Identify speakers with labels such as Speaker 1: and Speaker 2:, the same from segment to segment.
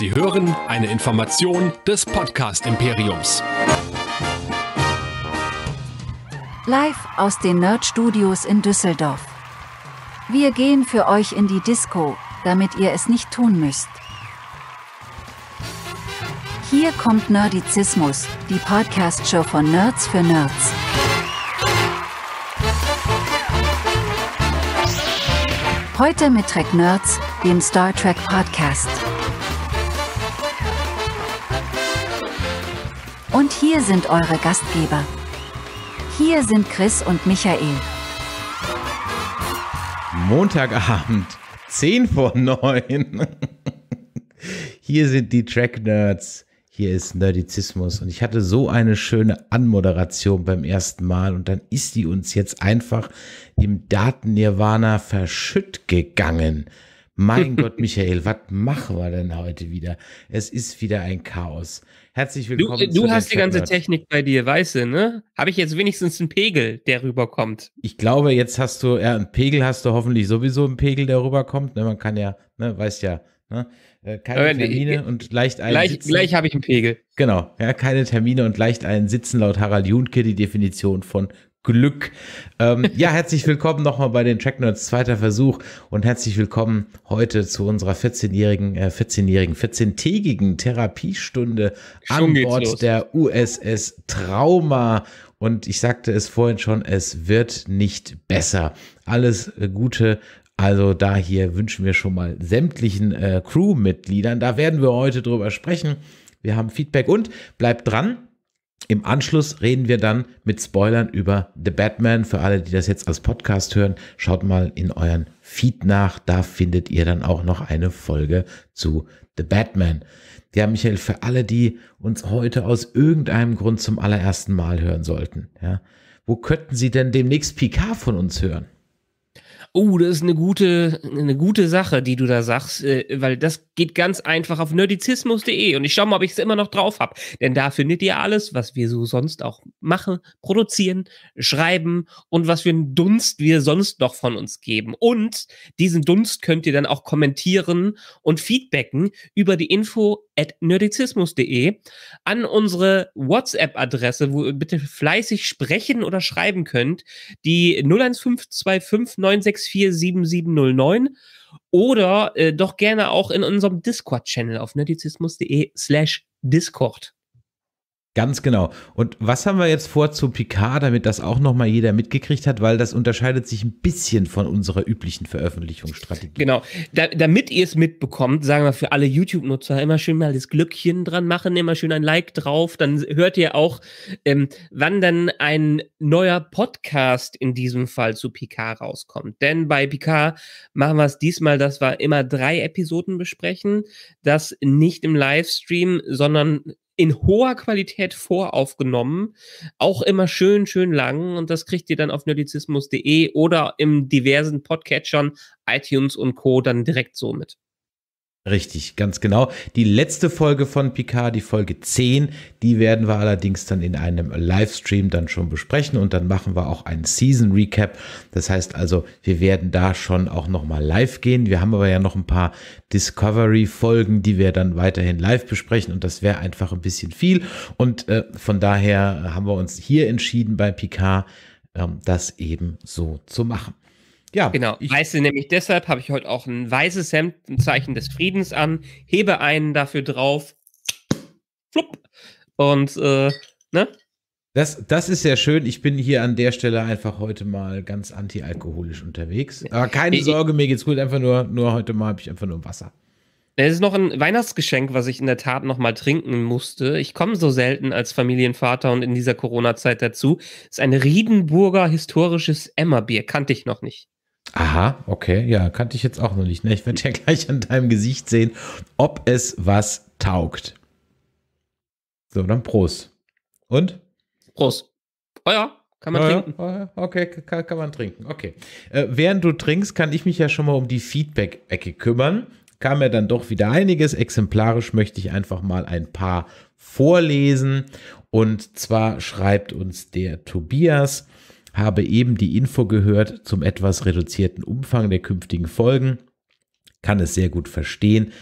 Speaker 1: Sie hören eine Information des Podcast Imperiums. Live aus den Nerd Studios in Düsseldorf. Wir gehen für euch in die Disco, damit ihr es nicht tun müsst. Hier kommt Nerdizismus, die Podcast-Show von Nerds für Nerds. Heute mit Trek Nerds, dem Star Trek Podcast. Und hier sind eure Gastgeber. Hier sind Chris und Michael.
Speaker 2: Montagabend, 10 vor 9. Hier sind die Track Nerds. Hier ist Nerdizismus. Und ich hatte so eine schöne Anmoderation beim ersten Mal. Und dann ist die uns jetzt einfach im Daten-Nirvana verschütt gegangen. Mein Gott, Michael, was machen wir denn heute wieder? Es ist wieder ein Chaos.
Speaker 1: Herzlich willkommen. Du, du hast die ganze Technik bei dir, weißt du, ne? Habe ich jetzt wenigstens einen Pegel, der rüberkommt?
Speaker 2: Ich glaube, jetzt hast du, ja, einen Pegel hast du hoffentlich sowieso einen Pegel, der rüberkommt. Ne, man kann ja, ne, weiß ja, ne?
Speaker 1: Äh, keine äh, Termine äh, und leicht einen Gleich, sitzen. gleich
Speaker 2: habe ich einen Pegel. Genau, ja, keine Termine und leicht einen sitzen laut Harald Junke die Definition von Glück. Ähm, ja, herzlich willkommen nochmal bei den Track Nerds, zweiter Versuch und herzlich willkommen heute zu unserer 14-jährigen, äh, 14-jährigen, 14-tägigen Therapiestunde Schon an Bord los. der USS Trauma. Und ich sagte es vorhin schon, es wird nicht besser. Alles Gute also da hier wünschen wir schon mal sämtlichen äh, Crewmitgliedern. Da werden wir heute drüber sprechen. Wir haben Feedback und bleibt dran. Im Anschluss reden wir dann mit Spoilern über The Batman. Für alle, die das jetzt als Podcast hören, schaut mal in euren Feed nach. Da findet ihr dann auch noch eine Folge zu The Batman. Ja, Michael, für alle, die uns heute aus irgendeinem Grund zum allerersten Mal hören sollten, ja, wo könnten Sie denn demnächst PK von uns hören?
Speaker 1: Oh, das ist eine gute, eine gute Sache, die du da sagst, äh, weil das geht ganz einfach auf nerdizismus.de und ich schaue mal, ob ich es immer noch drauf habe. Denn da findet ihr alles, was wir so sonst auch machen, produzieren, schreiben und was für einen Dunst wir sonst noch von uns geben. Und diesen Dunst könnt ihr dann auch kommentieren und feedbacken über die Info nerdizismus.de an unsere WhatsApp-Adresse, wo ihr bitte fleißig sprechen oder schreiben könnt, die 01525 964 7709 oder äh, doch gerne auch in unserem Discord-Channel auf nerdizismus.de slash Discord. Ganz genau. Und was haben wir
Speaker 2: jetzt vor zu Picard, damit das auch nochmal jeder mitgekriegt hat, weil das unterscheidet sich ein bisschen von unserer üblichen Veröffentlichungsstrategie.
Speaker 1: Genau. Da, damit ihr es mitbekommt, sagen wir für alle YouTube-Nutzer immer schön mal das Glückchen dran machen, immer schön ein Like drauf. Dann hört ihr auch, ähm, wann dann ein neuer Podcast in diesem Fall zu Picard rauskommt. Denn bei Picard machen wir es diesmal, dass wir immer drei Episoden besprechen. Das nicht im Livestream, sondern in hoher Qualität voraufgenommen, auch immer schön, schön lang und das kriegt ihr dann auf nerdizismus.de oder im diversen Podcatchern, iTunes und Co. dann direkt so mit.
Speaker 2: Richtig, ganz genau. Die letzte Folge von Picard, die Folge 10, die werden wir allerdings dann in einem Livestream dann schon besprechen und dann machen wir auch einen Season Recap. Das heißt also, wir werden da schon auch nochmal live gehen. Wir haben aber ja noch ein paar Discovery Folgen, die wir dann weiterhin live besprechen und das wäre einfach ein bisschen viel. Und äh, von daher haben wir uns hier entschieden bei Picard, ähm, das eben so zu machen.
Speaker 1: Ja. Genau. Weißt du, nämlich deshalb habe ich heute auch ein weißes Hemd, ein Zeichen des Friedens an, hebe einen dafür drauf. Flupp. Und, äh, ne?
Speaker 2: Das, das ist sehr schön. Ich bin hier an der Stelle einfach heute mal ganz antialkoholisch unterwegs. Aber keine ich, Sorge, mir geht's gut. Einfach nur, nur heute mal habe ich einfach nur Wasser.
Speaker 1: Es ist noch ein Weihnachtsgeschenk, was ich in der Tat noch mal trinken musste. Ich komme so selten als Familienvater und in dieser Corona-Zeit dazu. Es ist ein Riedenburger historisches Emmerbier. Kannte ich noch nicht.
Speaker 2: Aha, okay, ja, kannte ich jetzt auch noch nicht. Ne? Ich werde ja gleich an deinem Gesicht sehen, ob es was taugt. So, dann Prost. Und?
Speaker 1: Prost. Oh ja, kann man oh ja, trinken. Oh ja,
Speaker 2: okay, kann, kann, man trinken. Okay. Äh, während du trinkst, kann ich mich ja schon mal um die Feedback-Ecke kümmern. Kam ja dann doch wieder einiges. Exemplarisch möchte ich einfach mal ein paar vorlesen. Und zwar schreibt uns der Tobias habe eben die Info gehört zum etwas reduzierten Umfang der künftigen Folgen, kann es sehr gut verstehen,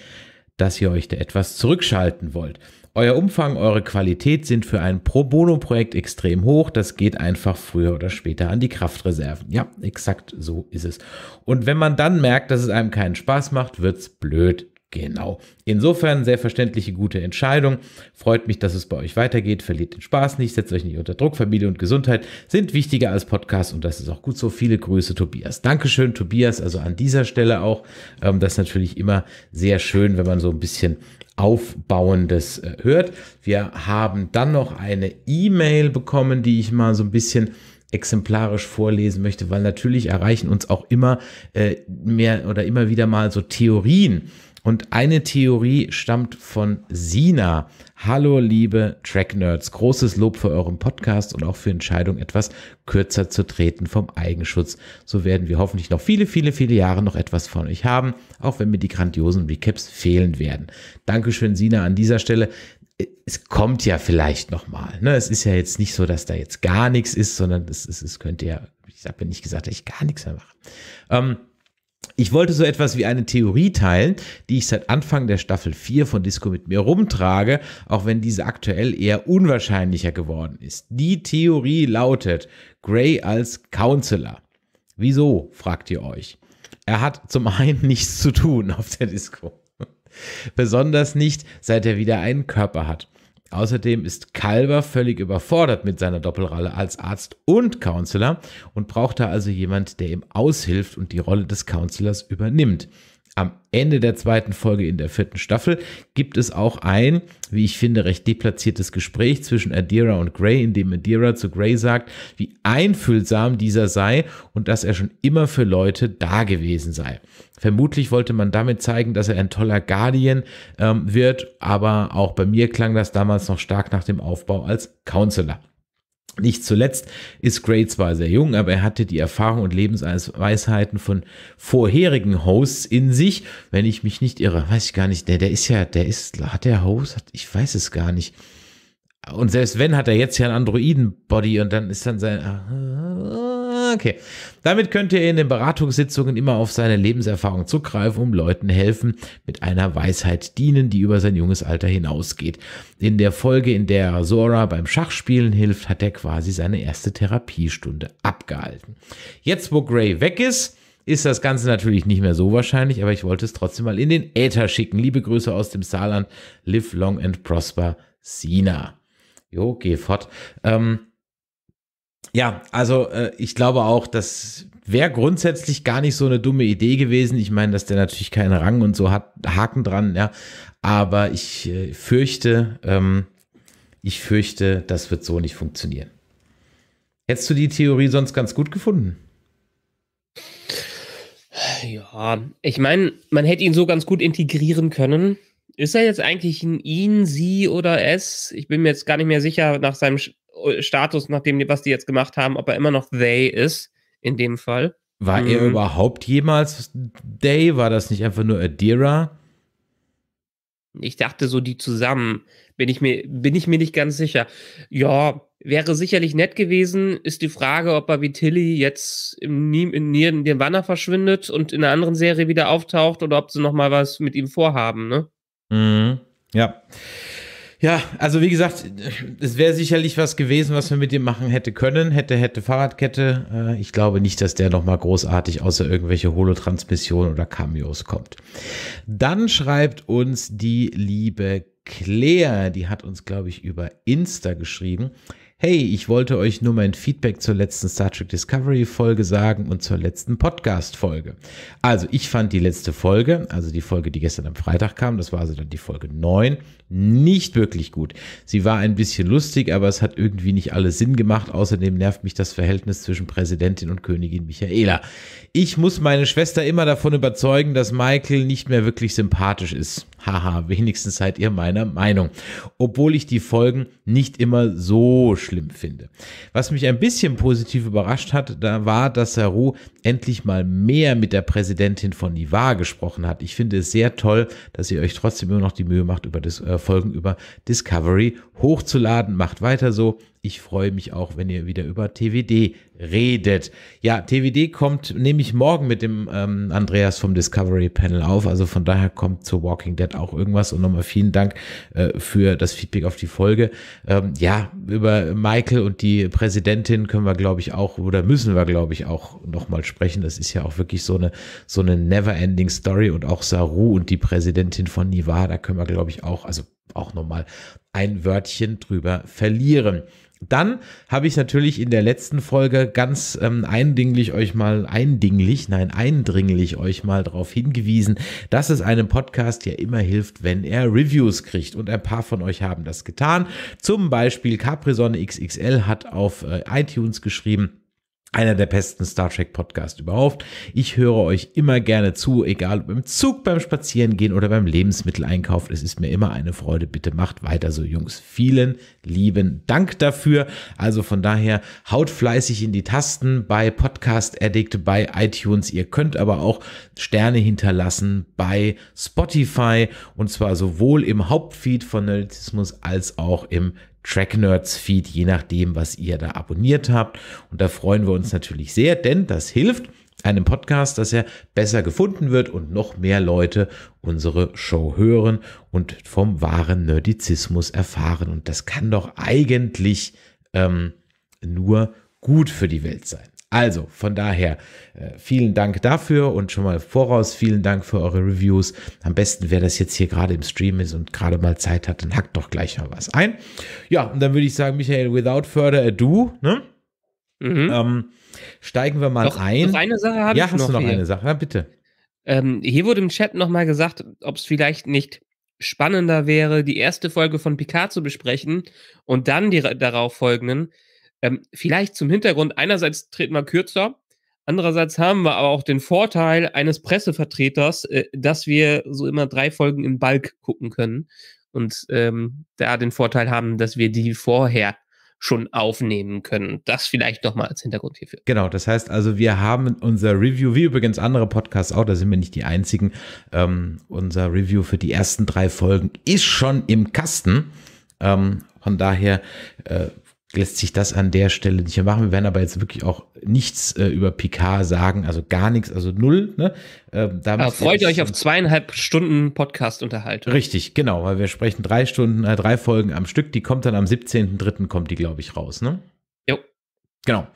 Speaker 2: dass ihr euch da etwas zurückschalten wollt. Euer Umfang, eure Qualität sind für ein Pro Bono-Projekt extrem hoch. Das geht einfach früher oder später an die Kraftreserven. Ja, exakt so ist es. Und wenn man dann merkt, dass es einem keinen Spaß macht, wird es blöd. Genau. Insofern sehr verständliche, gute Entscheidung. Freut mich, dass es bei euch weitergeht. Verliert den Spaß nicht, setzt euch nicht unter Druck. Familie und Gesundheit sind wichtiger als Podcast und das ist auch gut so. Viele Grüße, Tobias. Dankeschön, Tobias. Also an dieser Stelle auch. Ähm, das ist natürlich immer sehr schön, wenn man so ein bisschen Aufbauendes äh, hört. Wir haben dann noch eine E-Mail bekommen, die ich mal so ein bisschen exemplarisch vorlesen möchte, weil natürlich erreichen uns auch immer äh, mehr oder immer wieder mal so Theorien und eine Theorie stammt von Sina. Hallo, liebe Track-Nerds. Großes Lob für euren Podcast und auch für Entscheidung, etwas kürzer zu treten vom Eigenschutz. So werden wir hoffentlich noch viele, viele, viele Jahre noch etwas von euch haben, auch wenn mir die grandiosen Recaps fehlen werden. Dankeschön, Sina, an dieser Stelle es kommt ja vielleicht nochmal. Ne? Es ist ja jetzt nicht so, dass da jetzt gar nichts ist, sondern es, es, es könnte ja, ich habe ja nicht gesagt, dass ich gar nichts mehr mache. Ähm, ich wollte so etwas wie eine Theorie teilen, die ich seit Anfang der Staffel 4 von Disco mit mir rumtrage, auch wenn diese aktuell eher unwahrscheinlicher geworden ist. Die Theorie lautet Gray als Counselor. Wieso, fragt ihr euch. Er hat zum einen nichts zu tun auf der Disco. Besonders nicht, seit er wieder einen Körper hat. Außerdem ist Calver völlig überfordert mit seiner Doppelrolle als Arzt und Counselor und braucht da also jemand, der ihm aushilft und die Rolle des Counselors übernimmt. Am Ende der zweiten Folge in der vierten Staffel gibt es auch ein, wie ich finde, recht deplatziertes Gespräch zwischen Adira und Gray, in dem Adira zu Gray sagt, wie einfühlsam dieser sei und dass er schon immer für Leute da gewesen sei. Vermutlich wollte man damit zeigen, dass er ein toller Guardian ähm, wird, aber auch bei mir klang das damals noch stark nach dem Aufbau als Counselor. Nicht zuletzt ist Gray zwar sehr jung, aber er hatte die Erfahrung und Lebensweisheiten von vorherigen Hosts in sich. Wenn ich mich nicht irre, weiß ich gar nicht. Der, der ist ja, der ist, hat der Host? Ich weiß es gar nicht. Und selbst wenn, hat er jetzt ja einen Androiden-Body und dann ist dann sein. Okay. Damit könnt ihr in den Beratungssitzungen immer auf seine Lebenserfahrung zugreifen, um Leuten helfen, mit einer Weisheit dienen, die über sein junges Alter hinausgeht. In der Folge, in der Sora beim Schachspielen hilft, hat er quasi seine erste Therapiestunde abgehalten. Jetzt, wo Gray weg ist, ist das Ganze natürlich nicht mehr so wahrscheinlich, aber ich wollte es trotzdem mal in den Äther schicken. Liebe Grüße aus dem Saarland. Live long and prosper, Sina. Jo, geh fort. Ähm, ja, also äh, ich glaube auch, dass wäre grundsätzlich gar nicht so eine dumme Idee gewesen. Ich meine, dass der natürlich keinen Rang und so hat, Haken dran, ja. Aber ich äh, fürchte, ähm, ich fürchte, das wird so nicht funktionieren.
Speaker 1: Hättest du die Theorie sonst ganz gut gefunden? Ja, ich meine, man hätte ihn so ganz gut integrieren können. Ist er jetzt eigentlich ein ihn, sie oder es? Ich bin mir jetzt gar nicht mehr sicher nach seinem Status, nachdem was die jetzt gemacht haben, ob er immer noch they ist, in dem Fall. War mhm. er ähm. überhaupt jemals they? War das nicht einfach nur Adira? Ich dachte so, die zusammen. Bin ich mir, bin ich mir nicht ganz sicher. Ja, wäre sicherlich nett gewesen. Ist die Frage, ob er wie Tilly jetzt im, in, in dem Wanner verschwindet und in einer anderen Serie wieder auftaucht oder ob sie noch mal was mit ihm vorhaben, ne? Mhm.
Speaker 2: Ja. Ja, also
Speaker 1: wie gesagt, es wäre sicherlich was gewesen, was wir mit dem
Speaker 2: machen hätte können. Hätte, hätte Fahrradkette. Äh, ich glaube nicht, dass der nochmal großartig außer irgendwelche Holotransmissionen oder Cameos kommt. Dann schreibt uns die liebe Claire, die hat uns, glaube ich, über Insta geschrieben hey, ich wollte euch nur mein Feedback zur letzten Star Trek Discovery Folge sagen und zur letzten Podcast Folge. Also ich fand die letzte Folge, also die Folge, die gestern am Freitag kam, das war also dann die Folge 9, nicht wirklich gut. Sie war ein bisschen lustig, aber es hat irgendwie nicht alles Sinn gemacht. Außerdem nervt mich das Verhältnis zwischen Präsidentin und Königin Michaela. Ich muss meine Schwester immer davon überzeugen, dass Michael nicht mehr wirklich sympathisch ist. Haha, wenigstens seid ihr meiner Meinung. Obwohl ich die Folgen nicht immer so schlimm finde. Was mich ein bisschen positiv überrascht hat, da war, dass Saru endlich mal mehr mit der Präsidentin von Ivar gesprochen hat. Ich finde es sehr toll, dass ihr euch trotzdem immer noch die Mühe macht, über das äh, Folgen über Discovery hochzuladen. Macht weiter so ich freue mich auch, wenn ihr wieder über TWD redet. Ja, TWD kommt nämlich morgen mit dem ähm, Andreas vom Discovery Panel auf. Also von daher kommt zu Walking Dead auch irgendwas. Und nochmal vielen Dank äh, für das Feedback auf die Folge. Ähm, ja, über Michael und die Präsidentin können wir, glaube ich, auch oder müssen wir, glaube ich, auch nochmal sprechen. Das ist ja auch wirklich so eine, so eine never-ending Story. Und auch Saru und die Präsidentin von Niva, da können wir, glaube ich, auch, also auch nochmal ein Wörtchen drüber verlieren. Dann habe ich natürlich in der letzten Folge ganz ähm, eindringlich euch mal, eindringlich, nein, eindringlich euch mal darauf hingewiesen, dass es einem Podcast ja immer hilft, wenn er Reviews kriegt. Und ein paar von euch haben das getan. Zum Beispiel Caprisonne XXL hat auf äh, iTunes geschrieben, einer der besten Star Trek Podcasts überhaupt. Ich höre euch immer gerne zu, egal ob im Zug, beim Spazierengehen oder beim Lebensmitteleinkauf. Es ist mir immer eine Freude. Bitte macht weiter so, Jungs. Vielen lieben Dank dafür. Also von daher haut fleißig in die Tasten bei Podcast Addict, bei iTunes. Ihr könnt aber auch Sterne hinterlassen bei Spotify und zwar sowohl im Hauptfeed von Nerdismus als auch im Track Nerds Feed, je nachdem, was ihr da abonniert habt. Und da freuen wir uns natürlich sehr, denn das hilft einem Podcast, dass er besser gefunden wird und noch mehr Leute unsere Show hören und vom wahren Nerdizismus erfahren. Und das kann doch eigentlich ähm, nur gut für die Welt sein. Also von daher äh, vielen Dank dafür und schon mal voraus vielen Dank für eure Reviews. Am besten, wer das jetzt hier gerade im Stream ist und gerade mal Zeit hat, dann hackt doch gleich mal was ein. Ja, und dann würde ich sagen, Michael, without further ado,
Speaker 1: ne? Mhm. Ähm, steigen wir mal doch, ein. Noch eine Sache habe ja, ich noch. Ja, hast du noch hier. eine Sache? Ja, bitte. Ähm, hier wurde im Chat nochmal gesagt, ob es vielleicht nicht spannender wäre, die erste Folge von Picard zu besprechen und dann die darauf folgenden, ähm, vielleicht zum Hintergrund, einerseits treten wir kürzer, andererseits haben wir aber auch den Vorteil eines Pressevertreters, äh, dass wir so immer drei Folgen im Balk gucken können und ähm, da den Vorteil haben, dass wir die vorher schon aufnehmen können. Das vielleicht nochmal als Hintergrund hierfür.
Speaker 2: Genau, das heißt also, wir haben unser Review, wie übrigens andere Podcasts auch, da sind wir nicht die einzigen, ähm, unser Review für die ersten drei Folgen ist schon im Kasten. Ähm, von daher äh, lässt sich das an der Stelle nicht mehr machen. Wir werden aber jetzt wirklich auch nichts äh, über Picard sagen, also gar nichts, also null. Ne? Ähm, aber freut euch auf
Speaker 1: zweieinhalb Stunden Podcast-Unterhaltung.
Speaker 2: Richtig, genau, weil wir sprechen drei Stunden, äh, drei Folgen am Stück. Die kommt dann am 17.03. kommt die, glaube ich, raus, ne? Jo. Genau.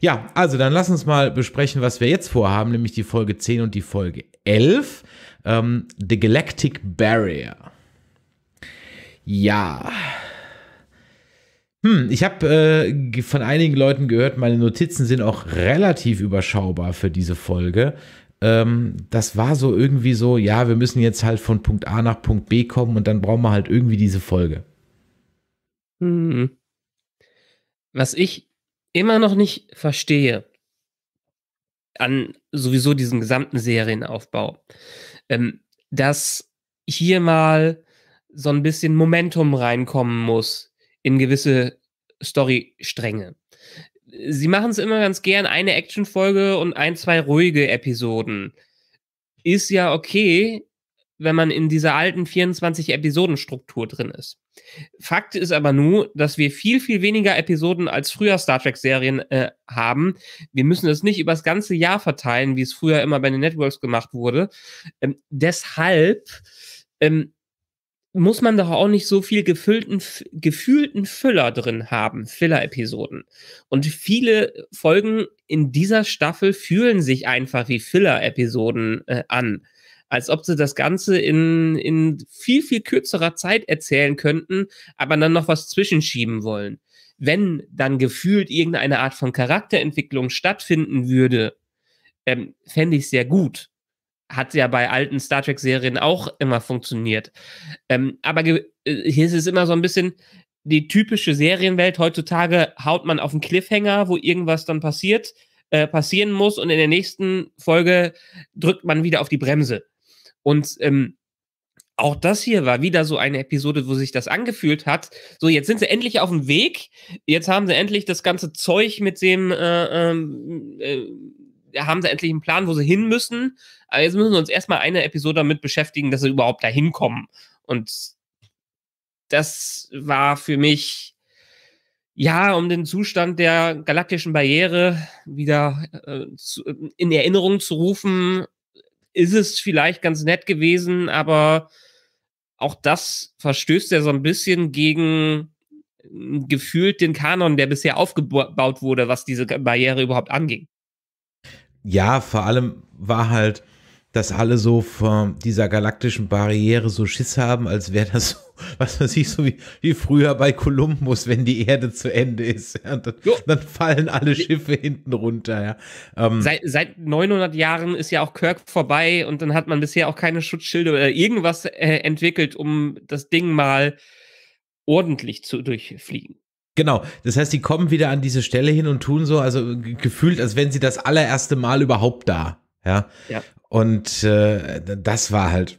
Speaker 2: Ja, also dann lass uns mal besprechen, was wir jetzt vorhaben, nämlich die Folge 10 und die Folge 11, ähm, The Galactic Barrier. Ja. Hm, ich habe äh, von einigen Leuten gehört, meine Notizen sind auch relativ überschaubar für diese Folge. Ähm, das war so irgendwie so, ja, wir müssen jetzt halt von Punkt A nach Punkt B kommen und dann brauchen wir halt irgendwie diese Folge.
Speaker 1: Hm. Was ich immer noch nicht verstehe an sowieso diesem gesamten Serienaufbau, ähm, dass hier mal so ein bisschen Momentum reinkommen muss in gewisse Storystränge. Sie machen es immer ganz gern, eine Actionfolge und ein, zwei ruhige Episoden. Ist ja okay, wenn man in dieser alten 24-Episoden-Struktur drin ist. Fakt ist aber nur, dass wir viel, viel weniger Episoden als früher Star Trek-Serien äh, haben. Wir müssen es nicht übers ganze Jahr verteilen, wie es früher immer bei den Networks gemacht wurde. Ähm, deshalb ähm, muss man doch auch nicht so viel gefüllten, gefühlten Füller drin haben, Filler-Episoden. Und viele Folgen in dieser Staffel fühlen sich einfach wie Filler-Episoden äh, an. Als ob sie das Ganze in, in viel, viel kürzerer Zeit erzählen könnten, aber dann noch was zwischenschieben wollen. Wenn dann gefühlt irgendeine Art von Charakterentwicklung stattfinden würde, ähm, fände ich sehr gut hat ja bei alten Star Trek-Serien auch immer funktioniert. Ähm, aber äh, hier ist es immer so ein bisschen die typische Serienwelt. Heutzutage haut man auf einen Cliffhanger, wo irgendwas dann passiert, äh, passieren muss und in der nächsten Folge drückt man wieder auf die Bremse. Und ähm, auch das hier war wieder so eine Episode, wo sich das angefühlt hat. So, jetzt sind sie endlich auf dem Weg. Jetzt haben sie endlich das ganze Zeug mit dem, äh, ähm, äh haben sie endlich einen Plan, wo sie hin müssen. Aber jetzt müssen wir uns erstmal eine Episode damit beschäftigen, dass sie überhaupt da hinkommen. Und das war für mich, ja, um den Zustand der galaktischen Barriere wieder äh, zu, in Erinnerung zu rufen, ist es vielleicht ganz nett gewesen, aber auch das verstößt ja so ein bisschen gegen äh, gefühlt den Kanon, der bisher aufgebaut wurde, was diese Barriere überhaupt anging.
Speaker 2: Ja, vor allem war halt, dass alle so von dieser galaktischen Barriere so Schiss haben, als wäre das so, was weiß ich, so wie, wie früher bei Kolumbus, wenn die Erde zu Ende ist. Ja, dann, dann, fallen alle Schiffe hinten runter. Ja. Ähm, seit,
Speaker 1: seit 900 Jahren ist ja auch Kirk vorbei und dann hat man bisher auch keine Schutzschilde oder irgendwas äh, entwickelt, um das Ding mal ordentlich zu durchfliegen.
Speaker 2: Genau, das heißt, die kommen wieder an diese Stelle hin und tun so, also gefühlt, als wären sie das allererste Mal überhaupt da. Ja. ja. Und äh, das war halt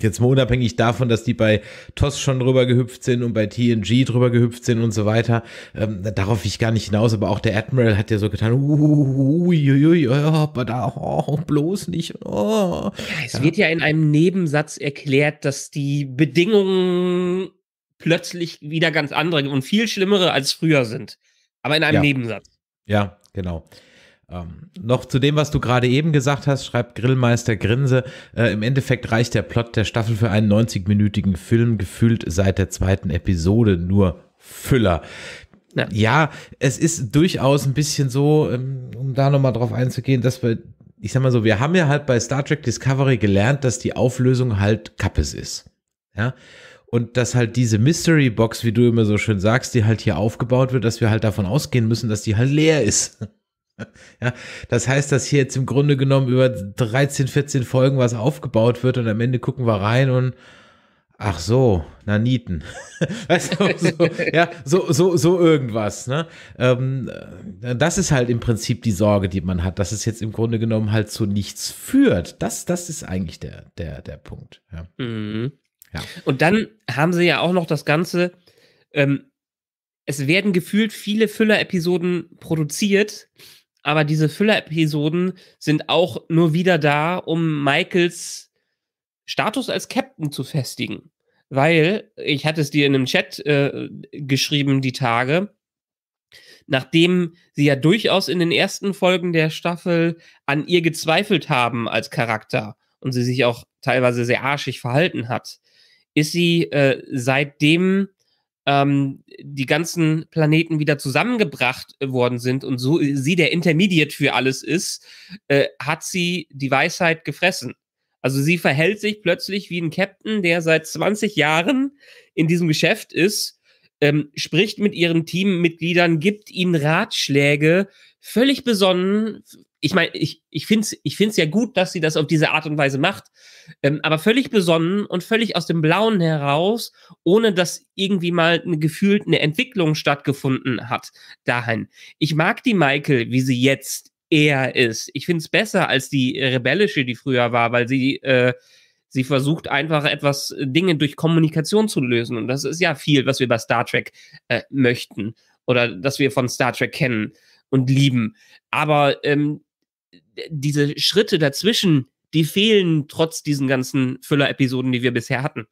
Speaker 2: Jetzt mal unabhängig davon, dass die bei TOS schon drüber gehüpft sind und bei TNG drüber gehüpft sind und so weiter, ähm, darauf ich gar nicht hinaus, aber auch der Admiral hat ja so getan, uiuiui, aber da auch oh, bloß
Speaker 1: nicht. Oh. Ja, es ja. wird ja in einem Nebensatz erklärt, dass die Bedingungen plötzlich wieder ganz andere und viel schlimmere als früher sind. Aber in einem ja. Nebensatz.
Speaker 2: Ja, genau. Ähm, noch zu dem, was du gerade eben gesagt hast, schreibt Grillmeister Grinse, äh, im Endeffekt reicht der Plot der Staffel für einen 90-minütigen Film gefühlt seit der zweiten Episode nur Füller. Ja. ja es ist durchaus ein bisschen so, ähm, um da nochmal drauf einzugehen, dass wir, ich sag mal so, wir haben ja halt bei Star Trek Discovery gelernt, dass die Auflösung halt Kappes ist. Ja und dass halt diese Mystery Box, wie du immer so schön sagst, die halt hier aufgebaut wird, dass wir halt davon ausgehen müssen, dass die halt leer ist. Ja, das heißt, dass hier jetzt im Grunde genommen über 13, 14 Folgen was aufgebaut wird und am Ende gucken wir rein und ach so, Naniten. weißt du, so, ja, so, so, so irgendwas. Ne? Ähm, äh, das ist halt im Prinzip die Sorge, die man hat, dass es jetzt im Grunde genommen halt zu nichts
Speaker 1: führt. Das, das ist eigentlich der, der, der Punkt. Ja. Mhm. ja. Und dann haben sie ja auch noch das Ganze. Ähm, es werden gefühlt viele Füller-Episoden produziert, aber diese Füller-Episoden sind auch nur wieder da, um Michaels Status als Captain zu festigen. Weil, ich hatte es dir in einem Chat äh, geschrieben, die Tage, nachdem sie ja durchaus in den ersten Folgen der Staffel an ihr gezweifelt haben als Charakter und sie sich auch teilweise sehr arschig verhalten hat, ist sie äh, seitdem ähm, die ganzen Planeten wieder zusammengebracht äh, worden sind und so äh, sie der Intermediate für alles ist, äh, hat sie die Weisheit gefressen. Also sie verhält sich plötzlich wie ein Captain, der seit 20 Jahren in diesem Geschäft ist, ähm, spricht mit ihren Teammitgliedern, gibt ihnen Ratschläge, völlig besonnen, ich meine, ich, ich finde es ich find's ja gut, dass sie das auf diese Art und Weise macht, ähm, aber völlig besonnen und völlig aus dem Blauen heraus, ohne dass irgendwie mal eine, gefühlt eine Entwicklung stattgefunden hat dahin. Ich mag die Michael, wie sie jetzt eher ist. Ich finde es besser als die rebellische, die früher war, weil sie, äh, sie versucht einfach etwas äh, Dinge durch Kommunikation zu lösen. Und das ist ja viel, was wir bei Star Trek äh, möchten oder das wir von Star Trek kennen und lieben. Aber ähm, diese Schritte dazwischen, die fehlen trotz diesen ganzen Füller-Episoden, die wir bisher hatten.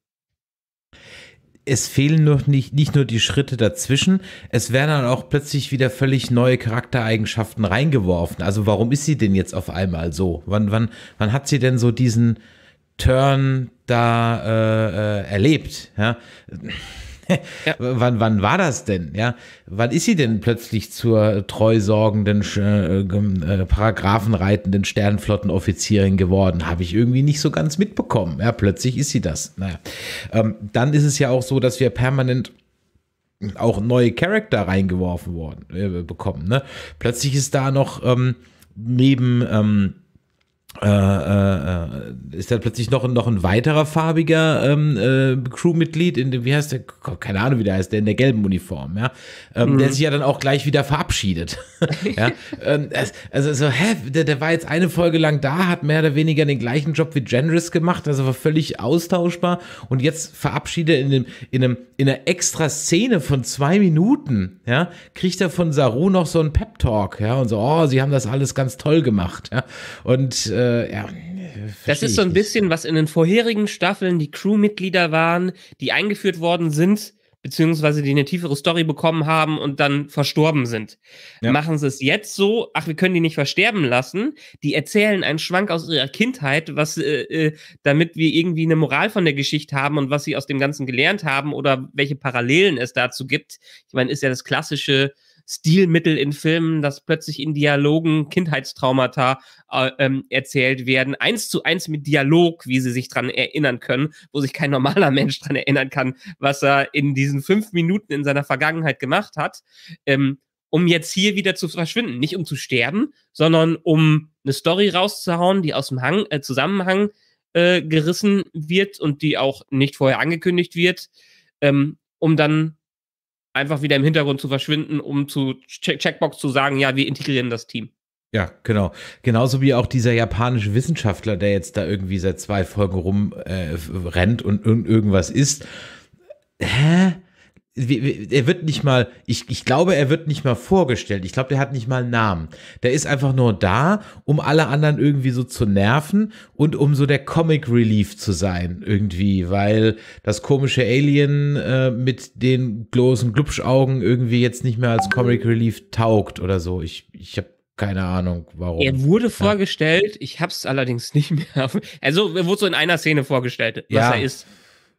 Speaker 2: Es fehlen noch nicht, nicht nur die Schritte dazwischen, es werden dann auch plötzlich wieder völlig neue Charaktereigenschaften reingeworfen. Also warum ist sie denn jetzt auf einmal so? Wann, wann, wann hat sie denn so diesen Turn da äh, äh, erlebt? Ja? ja. wann, wann war das denn? Ja, wann ist sie denn plötzlich zur treusorgenden, äh, äh, paragraphenreitenden Sternflottenoffizierin geworden? Habe ich irgendwie nicht so ganz mitbekommen. Ja, plötzlich ist sie das. Naja. Ähm, dann ist es ja auch so, dass wir permanent auch neue Charakter reingeworfen worden äh, bekommen. Ne? Plötzlich ist da noch ähm, neben ähm, äh, äh, äh, ist da plötzlich noch, noch ein weiterer farbiger ähm, äh, Crewmitglied in dem, wie heißt der, keine Ahnung, wie der heißt, der in der gelben Uniform, ja, ähm, mhm. der sich ja dann auch gleich wieder verabschiedet. ja? ähm, also so, hä, der, der, war jetzt eine Folge lang da, hat mehr oder weniger den gleichen Job wie Generous gemacht, also war völlig austauschbar und jetzt verabschiedet in, dem, in, einem, in einer extra Szene von zwei Minuten, ja, kriegt er von Saru noch so einen Pep-Talk, ja, und so, oh, sie haben das alles ganz toll gemacht, ja, und äh, äh, ja. Das ist so ein
Speaker 1: bisschen, was in den vorherigen Staffeln die Crewmitglieder waren, die eingeführt worden sind, beziehungsweise die eine tiefere Story bekommen haben und dann verstorben sind. Ja. Machen sie es jetzt so, ach, wir können die nicht versterben lassen. Die erzählen einen Schwank aus ihrer Kindheit, was, äh, äh damit wir irgendwie eine Moral von der Geschichte haben und was sie aus dem Ganzen gelernt haben oder welche Parallelen es dazu gibt. Ich meine, ist ja das klassische Stilmittel in Filmen, dass plötzlich in Dialogen Kindheitstraumata äh, ähm, erzählt werden, eins zu eins mit Dialog, wie sie sich dran erinnern können, wo sich kein normaler Mensch dran erinnern kann, was er in diesen fünf Minuten in seiner Vergangenheit gemacht hat, ähm, um jetzt hier wieder zu verschwinden. Nicht um zu sterben, sondern um eine Story rauszuhauen, die aus dem Hang, äh, Zusammenhang äh, gerissen wird und die auch nicht vorher angekündigt wird, ähm, um dann einfach wieder im Hintergrund zu verschwinden, um zu Check Checkbox zu sagen, ja, wir integrieren das Team.
Speaker 2: Ja, genau. Genauso wie auch dieser japanische Wissenschaftler, der jetzt da irgendwie seit zwei Folgen rumrennt äh, und irgendwas isst. Hä? er wird nicht mal, ich, ich glaube, er wird nicht mal vorgestellt. Ich glaube, der hat nicht mal einen Namen. Der ist einfach nur da, um alle anderen irgendwie so zu nerven und um so der Comic Relief zu sein, irgendwie, weil das komische Alien äh, mit den großen Glubschaugen irgendwie jetzt nicht mehr als Comic Relief taugt oder so. Ich, ich habe keine Ahnung, warum. Er
Speaker 1: wurde vorgestellt, ich habe es allerdings nicht mehr. Also, er wurde so in einer Szene vorgestellt, was ja. er ist.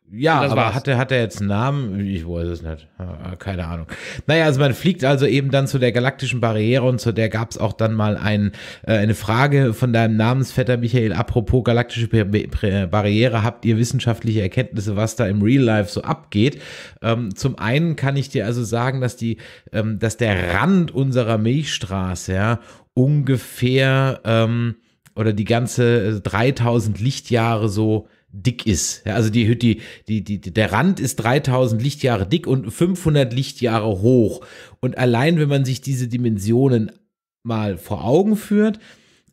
Speaker 1: Ja, aber hat er,
Speaker 2: hat er jetzt einen Namen? Ich weiß es nicht. Keine Ahnung. Naja, also man fliegt also eben dann zu der galaktischen Barriere und zu der gab es auch dann mal ein, äh, eine Frage von deinem Namensvetter Michael. Apropos galaktische äh, Barriere, habt ihr wissenschaftliche Erkenntnisse, was da im Real Life so abgeht? Ähm, zum einen kann ich dir also sagen, dass, die, ähm, dass der Rand unserer Milchstraße ja, ungefähr ähm, oder die ganze 3000 äh, Lichtjahre so dick ist. Ja, also die, die, die, die, der Rand ist 3000 Lichtjahre dick und 500 Lichtjahre hoch. Und allein, wenn man sich diese Dimensionen mal vor Augen führt,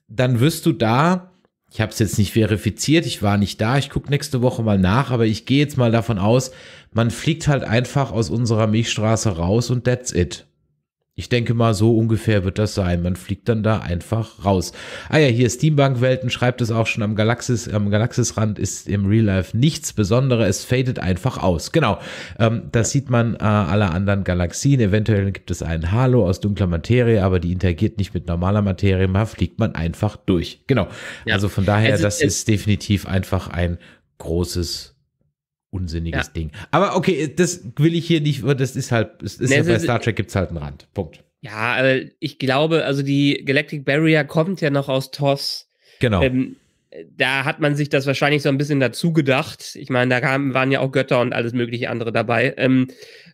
Speaker 2: dann wirst du da, ich habe es jetzt nicht verifiziert, ich war nicht da, ich gucke nächste Woche mal nach, aber ich gehe jetzt mal davon aus, man fliegt halt einfach aus unserer Milchstraße raus und that's it. Ich denke mal, so ungefähr wird das sein. Man fliegt dann da einfach raus. Ah ja, hier Steambank-Welten schreibt es auch schon am Galaxis, am Galaxisrand ist im Real Life nichts Besonderes. Es fadet einfach aus. Genau. Ähm, das sieht man äh, aller anderen Galaxien. Eventuell gibt es einen Halo aus dunkler Materie, aber die interagiert nicht mit normaler Materie. Man fliegt man einfach durch. Genau. Ja. Also von daher, also, das ist definitiv einfach ein großes unsinniges ja. Ding. Aber okay, das will ich hier nicht, das ist halt, es ist nee, ja bei Star Trek gibt es halt einen Rand. Punkt.
Speaker 1: Ja, ich glaube, also die Galactic Barrier kommt ja noch aus TOS. Genau. Ähm, da hat man sich das wahrscheinlich so ein bisschen dazu gedacht. Ich meine, da kamen, waren ja auch Götter und alles mögliche andere dabei. Ähm,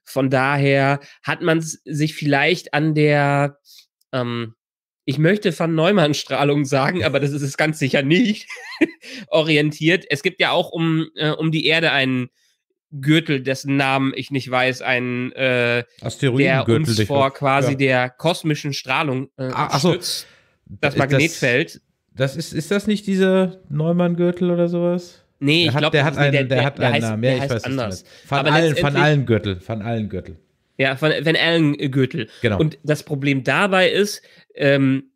Speaker 1: von daher hat man sich vielleicht an der, ähm, ich möchte von Neumann-Strahlung sagen, aber das ist es ganz sicher nicht, orientiert. Es gibt ja auch um, äh, um die Erde einen Gürtel, dessen Namen ich nicht weiß, ein äh, der uns vor quasi ja. der kosmischen Strahlung äh, ah, schützt, so. das Magnetfeld. Das, das ist, ist das nicht dieser
Speaker 2: Neumann-Gürtel
Speaker 1: oder sowas? Nee, der ich glaube, der hat der, der, der, hat einen heißt, Namen. Ja, ich weiß anders. Nicht. Van, aber allen, van allen Gürtel, van allen Gürtel. Ja, von Van Allen Gürtel. Genau. Und das Problem dabei ist, ähm,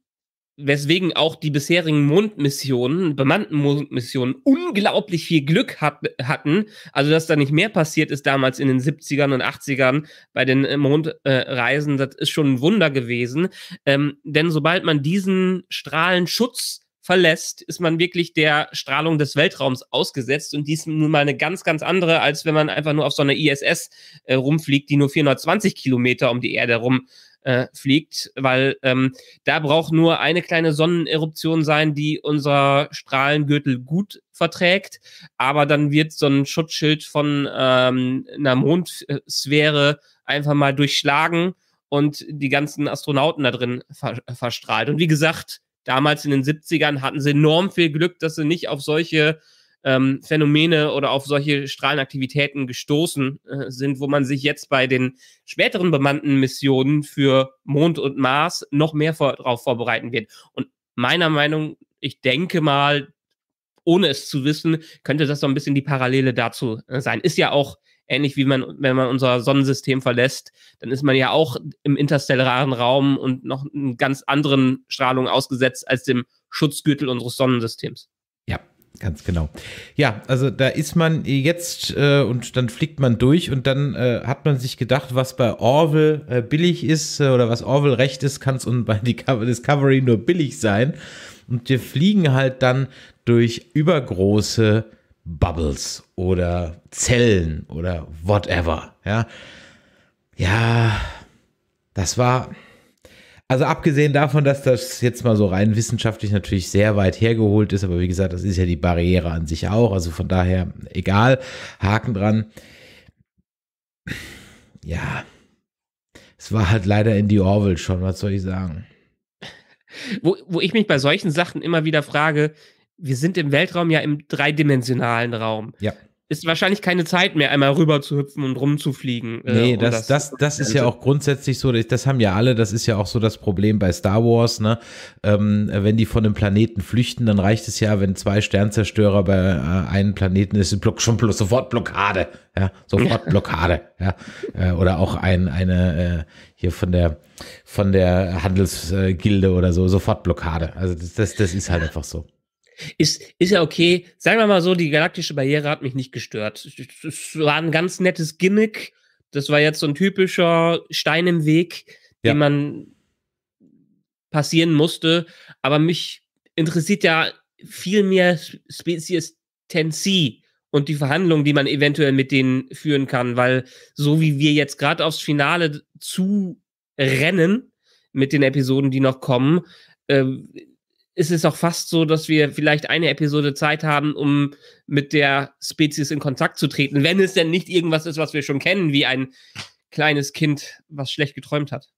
Speaker 1: weswegen auch die bisherigen Mondmissionen, bemannten Mondmissionen, unglaublich viel Glück hat, hatten. Also, dass da nicht mehr passiert ist damals in den 70ern und 80ern bei den äh, Mondreisen, äh, das ist schon ein Wunder gewesen. Ähm, denn sobald man diesen Strahlenschutz verlässt, ist man wirklich der Strahlung des Weltraums ausgesetzt und die ist nun mal eine ganz, ganz andere, als wenn man einfach nur auf so einer ISS äh, rumfliegt, die nur 420 Kilometer um die Erde rum äh, fliegt, weil ähm, da braucht nur eine kleine Sonneneruption sein, die unser Strahlengürtel gut verträgt, aber dann wird so ein Schutzschild von ähm, einer Mondsphäre einfach mal durchschlagen und die ganzen Astronauten da drin ver verstrahlt. Und wie gesagt, damals in den 70ern hatten sie enorm viel Glück, dass sie nicht auf solche ähm, Phänomene oder auf solche Strahlenaktivitäten gestoßen äh, sind, wo man sich jetzt bei den späteren bemannten Missionen für Mond und Mars noch mehr vor, darauf vorbereiten wird. Und meiner Meinung, ich denke mal, ohne es zu wissen, könnte das so ein bisschen die Parallele dazu äh, sein. Ist ja auch ähnlich wie man, wenn man unser Sonnensystem verlässt, dann ist man ja auch im interstellaren Raum und noch einen ganz anderen Strahlung ausgesetzt als dem Schutzgürtel unseres Sonnensystems.
Speaker 2: Ja, ganz genau. Ja, also da ist man jetzt äh, und dann fliegt man durch und dann äh, hat man sich gedacht, was bei Orwell äh, billig ist äh, oder was Orwell recht ist, kann es bei Discovery nur billig sein. Und wir fliegen halt dann durch übergroße äh, Bubbles oder Zellen oder whatever. Ja, ja das war. Also abgesehen davon, dass das jetzt mal so rein wissenschaftlich natürlich sehr weit hergeholt ist, aber wie gesagt, das ist ja die Barriere an sich auch. Also von daher, egal, Haken dran. Ja, es war halt leider in die Orwell schon, was soll ich sagen?
Speaker 1: Wo, wo ich mich bei solchen Sachen immer wieder frage, wir sind im Weltraum ja im dreidimensionalen Raum. Ja. Ist wahrscheinlich keine Zeit mehr, einmal rüber zu hüpfen und rumzufliegen. Äh, nee, um das, das, das, ist ja auch
Speaker 2: grundsätzlich so, das haben ja alle, das ist ja auch so das Problem bei Star Wars, ne? Ähm, wenn die von einem Planeten flüchten, dann reicht es ja, wenn zwei Sternzerstörer bei äh, einem Planeten ist, block, schon bloß sofort Blockade. Ja, sofort Blockade. ja. Äh, oder auch ein, eine, äh, hier von der von der Handelsgilde oder so, sofort Blockade. Also das, das, das ist halt einfach so.
Speaker 1: Ist, ist ja okay. Sagen wir mal so, die galaktische Barriere hat mich nicht gestört. Es war ein ganz nettes Gimmick. Das war jetzt so ein typischer Stein im Weg, ja. den man passieren musste. Aber mich interessiert ja viel mehr Spezies Tensi und die Verhandlungen, die man eventuell mit denen führen kann, weil so wie wir jetzt gerade aufs Finale zu rennen mit den Episoden, die noch kommen, äh, ist es auch fast so, dass wir vielleicht eine Episode Zeit haben, um mit der Spezies in Kontakt zu treten, wenn es denn nicht irgendwas ist, was wir schon kennen, wie ein kleines Kind, was schlecht geträumt hat.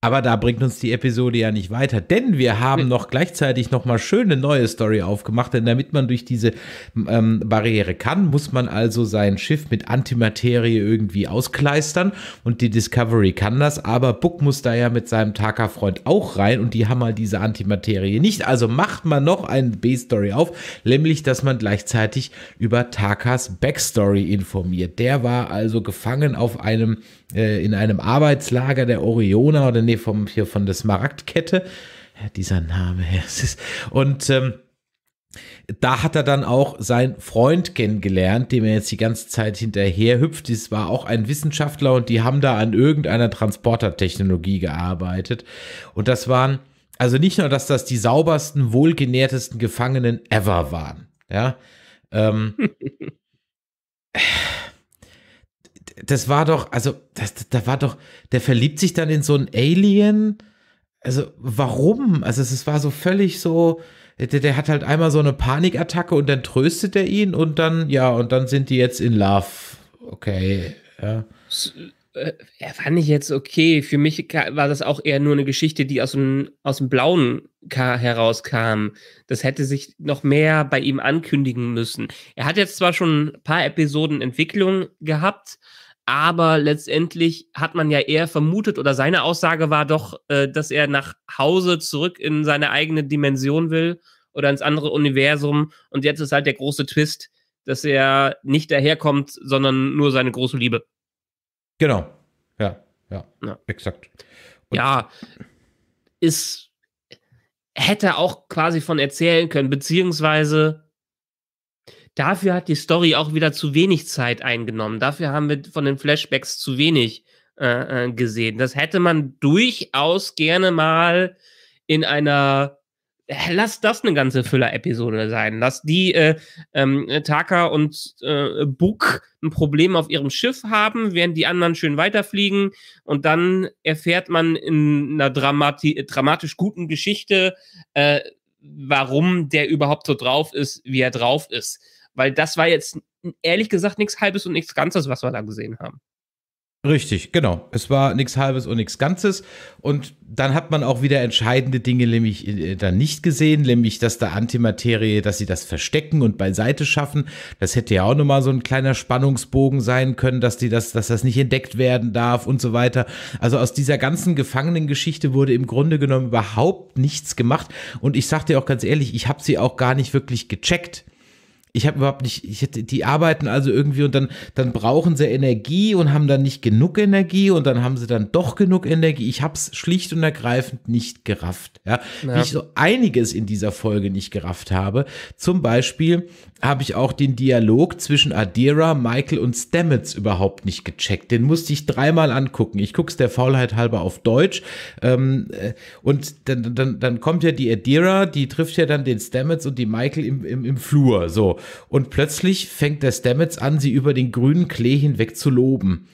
Speaker 2: Aber da bringt uns die Episode ja nicht weiter, denn wir haben noch gleichzeitig noch mal schöne neue Story aufgemacht, denn damit man durch diese ähm, Barriere kann, muss man also sein Schiff mit Antimaterie irgendwie auskleistern und die Discovery kann das, aber Buck muss da ja mit seinem Taka-Freund auch rein und die haben halt diese Antimaterie nicht. Also macht man noch eine B-Story auf, nämlich, dass man gleichzeitig über Takas Backstory informiert. Der war also gefangen auf einem äh, in einem Arbeitslager der Oriona oder nee, vom, hier von der Smaragdkette. Ja, dieser Name, es ist, und ähm, da hat er dann auch seinen Freund kennengelernt, dem er jetzt die ganze Zeit hinterher hüpft. Dies war auch ein Wissenschaftler und die haben da an irgendeiner Transportertechnologie gearbeitet. Und das waren also nicht nur, dass das die saubersten, wohlgenährtesten Gefangenen ever waren. Ja. Ähm, das war doch, also, das, da war doch, der verliebt sich dann in so einen Alien. Also, warum? Also, es war so völlig so, der, der, hat halt einmal so eine Panikattacke und dann tröstet er ihn und dann, ja, und dann sind die jetzt in Love. Okay, ja. So,
Speaker 1: äh, fand ich jetzt okay. Für mich war das auch eher nur eine Geschichte, die aus dem, aus dem Blauen herauskam. Das hätte sich noch mehr bei ihm ankündigen müssen. Er hat jetzt zwar schon ein paar Episoden Entwicklung gehabt, aber letztendlich hat man ja eher vermutet oder seine Aussage war doch, äh, dass er nach Hause zurück in seine eigene Dimension will oder ins andere Universum. Und jetzt ist halt der große Twist, dass er nicht daherkommt, sondern nur seine große Liebe. Genau. Ja, ja. ja. Exakt. Und ja, ist hätte auch quasi von erzählen können, beziehungsweise Dafür hat die Story auch wieder zu wenig Zeit eingenommen. Dafür haben wir von den Flashbacks zu wenig äh, äh gesehen. Das hätte man durchaus gerne mal in einer äh, lass das eine ganze Füller-Episode sein. Lass die äh, äh, Taka und äh, Book ein Problem auf ihrem Schiff haben, während die anderen schön weiterfliegen. Und dann erfährt man in einer Dramati dramatisch guten Geschichte, äh, warum der überhaupt so drauf ist, wie er drauf ist. Weil das war jetzt ehrlich gesagt nichts Halbes und nichts Ganzes, was wir da gesehen haben.
Speaker 2: Richtig, genau. Es war nichts Halbes und nichts Ganzes. Und dann hat man auch wieder entscheidende Dinge nämlich äh, äh, dann nicht gesehen, nämlich dass da Antimaterie, dass sie das verstecken und beiseite schaffen. Das hätte ja auch nochmal so ein kleiner Spannungsbogen sein können, dass die das, dass das nicht entdeckt werden darf und so weiter. Also aus dieser ganzen Gefangenengeschichte wurde im Grunde genommen überhaupt nichts gemacht. Und ich sag dir auch ganz ehrlich, ich habe sie auch gar nicht wirklich gecheckt ich habe überhaupt nicht, ich hätte, die arbeiten also irgendwie und dann, dann brauchen sie Energie und haben dann nicht genug Energie und dann haben sie dann doch genug Energie. Ich habe es schlicht und ergreifend nicht gerafft. Ja? ja? Wie ich so einiges in dieser Folge nicht gerafft habe. Zum Beispiel habe ich auch den Dialog zwischen Adira, Michael und Stamets überhaupt nicht gecheckt. Den musste ich dreimal angucken. Ich gucke es der Faulheit halber auf Deutsch. Ähm, äh, und dann, dann, dann kommt ja die Adira, die trifft ja dann den Stamets und die Michael im, im, im Flur. So und plötzlich fängt der Stamets an, sie über den grünen Klee hinweg zu loben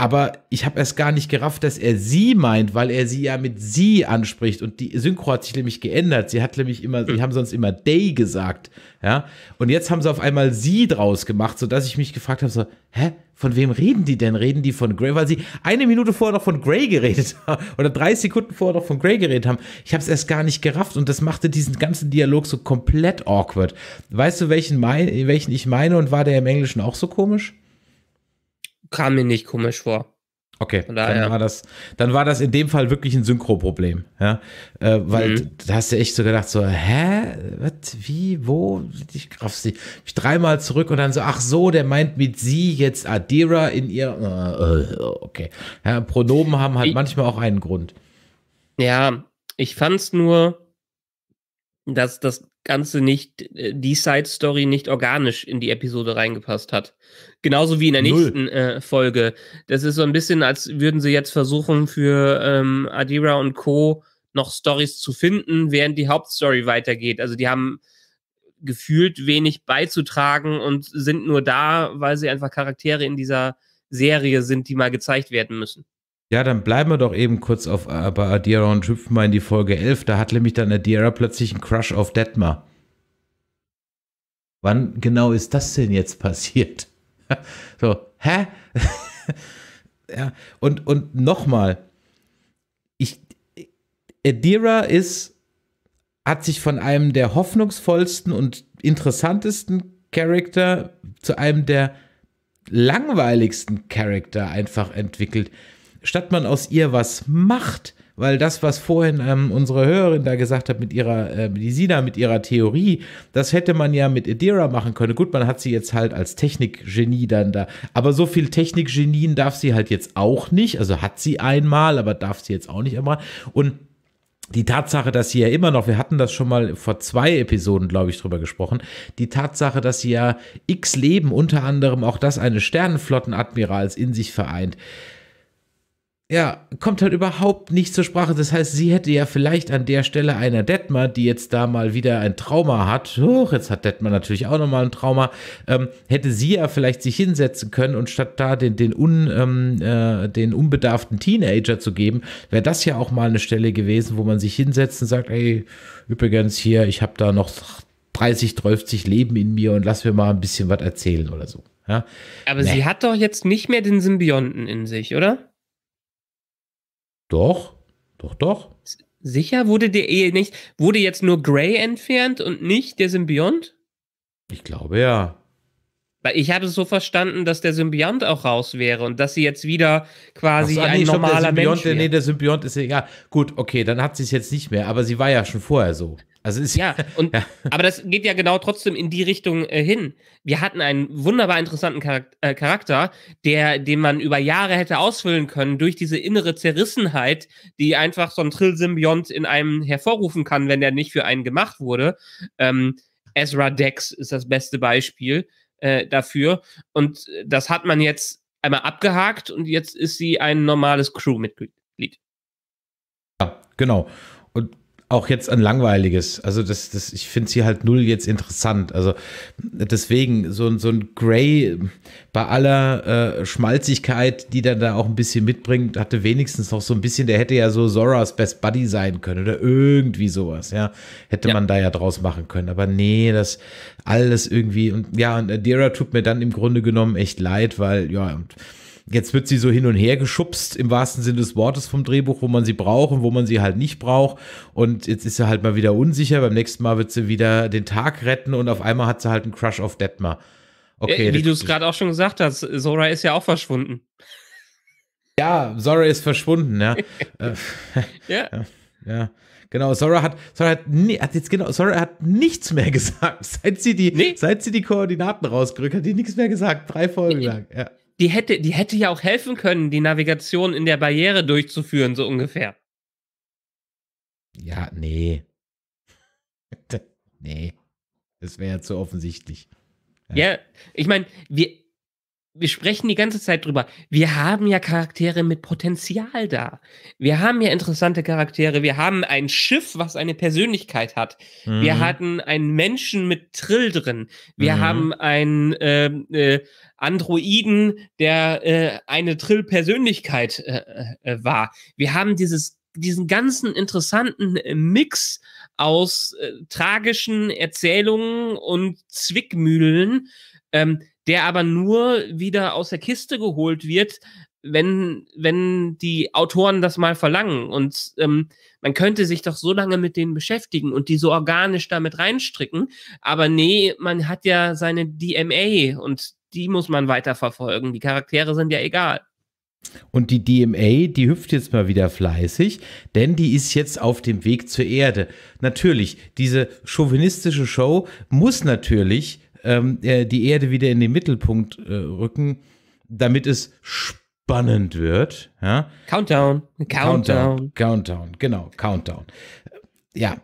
Speaker 2: aber ich habe erst gar nicht gerafft, dass er sie meint, weil er sie ja mit sie anspricht und die Synchro hat sich nämlich geändert. Sie hat nämlich immer, sie hm. haben sonst immer Day gesagt, ja. Und jetzt haben sie auf einmal sie draus gemacht, sodass ich mich gefragt habe, so, hä, von wem reden die denn? Reden die von Grey? Weil sie eine Minute vorher noch von Grey geredet haben oder drei Sekunden vorher noch von Grey geredet haben. Ich habe es erst gar nicht gerafft und das machte diesen ganzen Dialog so komplett awkward. Weißt du, welchen, mein, welchen ich meine und war der im Englischen auch so komisch? kam mir nicht komisch vor. Okay, daher, dann, war das, dann war das in dem Fall wirklich ein Synchro-Problem. Ja? Äh, weil mhm. da hast du echt so gedacht, so, hä? Was? Wie? Wo? Ich graf sie ich dreimal zurück und dann so, ach so, der meint mit sie jetzt Adira in
Speaker 1: ihr. Äh, äh, okay. Ja, Pronomen haben halt ich, manchmal auch einen Grund. Ja, ich fand's nur, dass das Ganze nicht, äh, die Side-Story nicht organisch in die Episode reingepasst hat. Genauso wie in der nächsten äh, Folge. Das ist so ein bisschen, als würden sie jetzt versuchen, für ähm, Adira und Co. noch Stories zu finden, während die Hauptstory weitergeht. Also die haben gefühlt wenig beizutragen und sind nur da, weil sie einfach Charaktere in dieser Serie sind, die mal gezeigt werden müssen.
Speaker 2: Ja, dann bleiben wir doch eben kurz auf, äh, bei Adira und hüpfen mal in die Folge 11. Da hat nämlich dann Adira plötzlich einen Crush auf Detmar. Wann genau ist das denn jetzt passiert? so, hä? ja, und, und nochmal. Adira ist, hat sich von einem der hoffnungsvollsten und interessantesten Charakter zu einem der langweiligsten Charakter einfach entwickelt statt man aus ihr was macht, weil das, was vorhin ähm, unsere Hörerin da gesagt hat mit ihrer äh, Mediziner, mit ihrer Theorie, das hätte man ja mit Edera machen können. Gut, man hat sie jetzt halt als Technikgenie dann da, aber so viel Technikgenien darf sie halt jetzt auch nicht. Also hat sie einmal, aber darf sie jetzt auch nicht einmal. Und die Tatsache, dass sie ja immer noch, wir hatten das schon mal vor zwei Episoden, glaube ich, drüber gesprochen, die Tatsache, dass sie ja x Leben, unter anderem auch das eines Sternenflottenadmirals in sich vereint, ja, kommt halt überhaupt nicht zur Sprache. Das heißt, sie hätte ja vielleicht an der Stelle einer Detmar, die jetzt da mal wieder ein Trauma hat, hoch, jetzt hat Detmar natürlich auch nochmal ein Trauma, ähm, hätte sie ja vielleicht sich hinsetzen können und statt da den, den, un, ähm, äh, den unbedarften Teenager zu geben, wäre das ja auch mal eine Stelle gewesen, wo man sich hinsetzt und sagt, ey, übrigens hier, ich habe da noch 30, 30 Leben in mir und lass mir mal ein bisschen was erzählen oder so. Ja? Aber nee. sie
Speaker 1: hat doch jetzt nicht mehr den Symbionten in sich, oder? Doch, doch, doch. Sicher wurde der Ehe nicht, wurde jetzt nur Grey entfernt und nicht der Symbiont?
Speaker 2: Ich glaube ja.
Speaker 1: Weil ich habe es so verstanden, dass der Symbiont auch raus wäre und dass sie jetzt wieder quasi so, ah, ein nee, normaler glaub, Symbiont, Mensch wäre. Nee,
Speaker 2: der Symbiont ist egal. Gut, okay,
Speaker 1: dann hat sie es jetzt nicht mehr, aber sie war ja schon vorher so. Also ist ja, und, ja. aber das geht ja genau trotzdem in die Richtung äh, hin. Wir hatten einen wunderbar interessanten äh, Charakter, der, den man über Jahre hätte ausfüllen können durch diese innere Zerrissenheit, die einfach so ein Trill-Symbiont in einem hervorrufen kann, wenn der nicht für einen gemacht wurde. Ähm, Ezra Dex ist das beste Beispiel äh, dafür. Und das hat man jetzt einmal abgehakt und jetzt ist sie ein normales Crewmitglied. Ja,
Speaker 2: genau auch jetzt ein langweiliges. Also das, das, ich finde sie halt null jetzt interessant. Also deswegen so, so ein Grey bei aller äh, Schmalzigkeit, die dann da auch ein bisschen mitbringt, hatte wenigstens noch so ein bisschen, der hätte ja so Zoras Best Buddy sein können oder irgendwie sowas, ja. Hätte ja. man da ja draus machen können. Aber nee, das alles irgendwie und ja, und Adira tut mir dann im Grunde genommen echt leid, weil ja, und, jetzt wird sie so hin und her geschubst im wahrsten Sinne des Wortes vom Drehbuch, wo man sie braucht und wo man sie halt nicht braucht. Und jetzt ist sie halt mal wieder unsicher. Beim nächsten Mal wird sie wieder den Tag retten und auf einmal hat sie halt einen Crush auf Detmar. Okay. Wie du es
Speaker 1: gerade auch schon gesagt hast, Sora ist ja auch verschwunden.
Speaker 2: Ja, Sora ist verschwunden, ja. Äh, ja. ja. Genau, Sora hat, Sora hat, hat, jetzt genau, Sora hat nichts mehr gesagt. Seit
Speaker 1: sie die, nee. seit sie die Koordinaten rausgerückt hat, die nichts mehr gesagt. Drei Folgen nee. lang. Ja die hätte, die hätte ja auch helfen können, die Navigation in der Barriere durchzuführen, so ungefähr.
Speaker 2: Ja, nee. nee. Das wäre ja zu offensichtlich.
Speaker 1: Ja, ja ich meine, wir, wir sprechen die ganze Zeit drüber. Wir haben ja Charaktere mit Potenzial da. Wir haben ja interessante Charaktere. Wir haben ein Schiff, was eine Persönlichkeit hat. Mhm. Wir hatten einen Menschen mit Trill drin. Wir mhm. haben einen äh, äh, Androiden, der äh, eine Trill-Persönlichkeit äh, äh, äh, war. Wir haben dieses, diesen ganzen interessanten äh, Mix aus äh, tragischen Erzählungen und Zwickmühlen. Ähm, der aber nur wieder aus der Kiste geholt wird, wenn, wenn die Autoren das mal verlangen. Und ähm, man könnte sich doch so lange mit denen beschäftigen und die so organisch damit reinstricken. Aber nee, man hat ja seine DMA und die muss man weiterverfolgen. Die Charaktere sind ja egal.
Speaker 2: Und die DMA, die hüpft jetzt mal wieder fleißig, denn die ist jetzt auf dem Weg zur Erde. Natürlich, diese chauvinistische Show muss natürlich ähm, äh, die Erde wieder in den Mittelpunkt äh, rücken, damit es spannend wird. Ja? Countdown, Countdown. Countdown, genau, Countdown. Ja,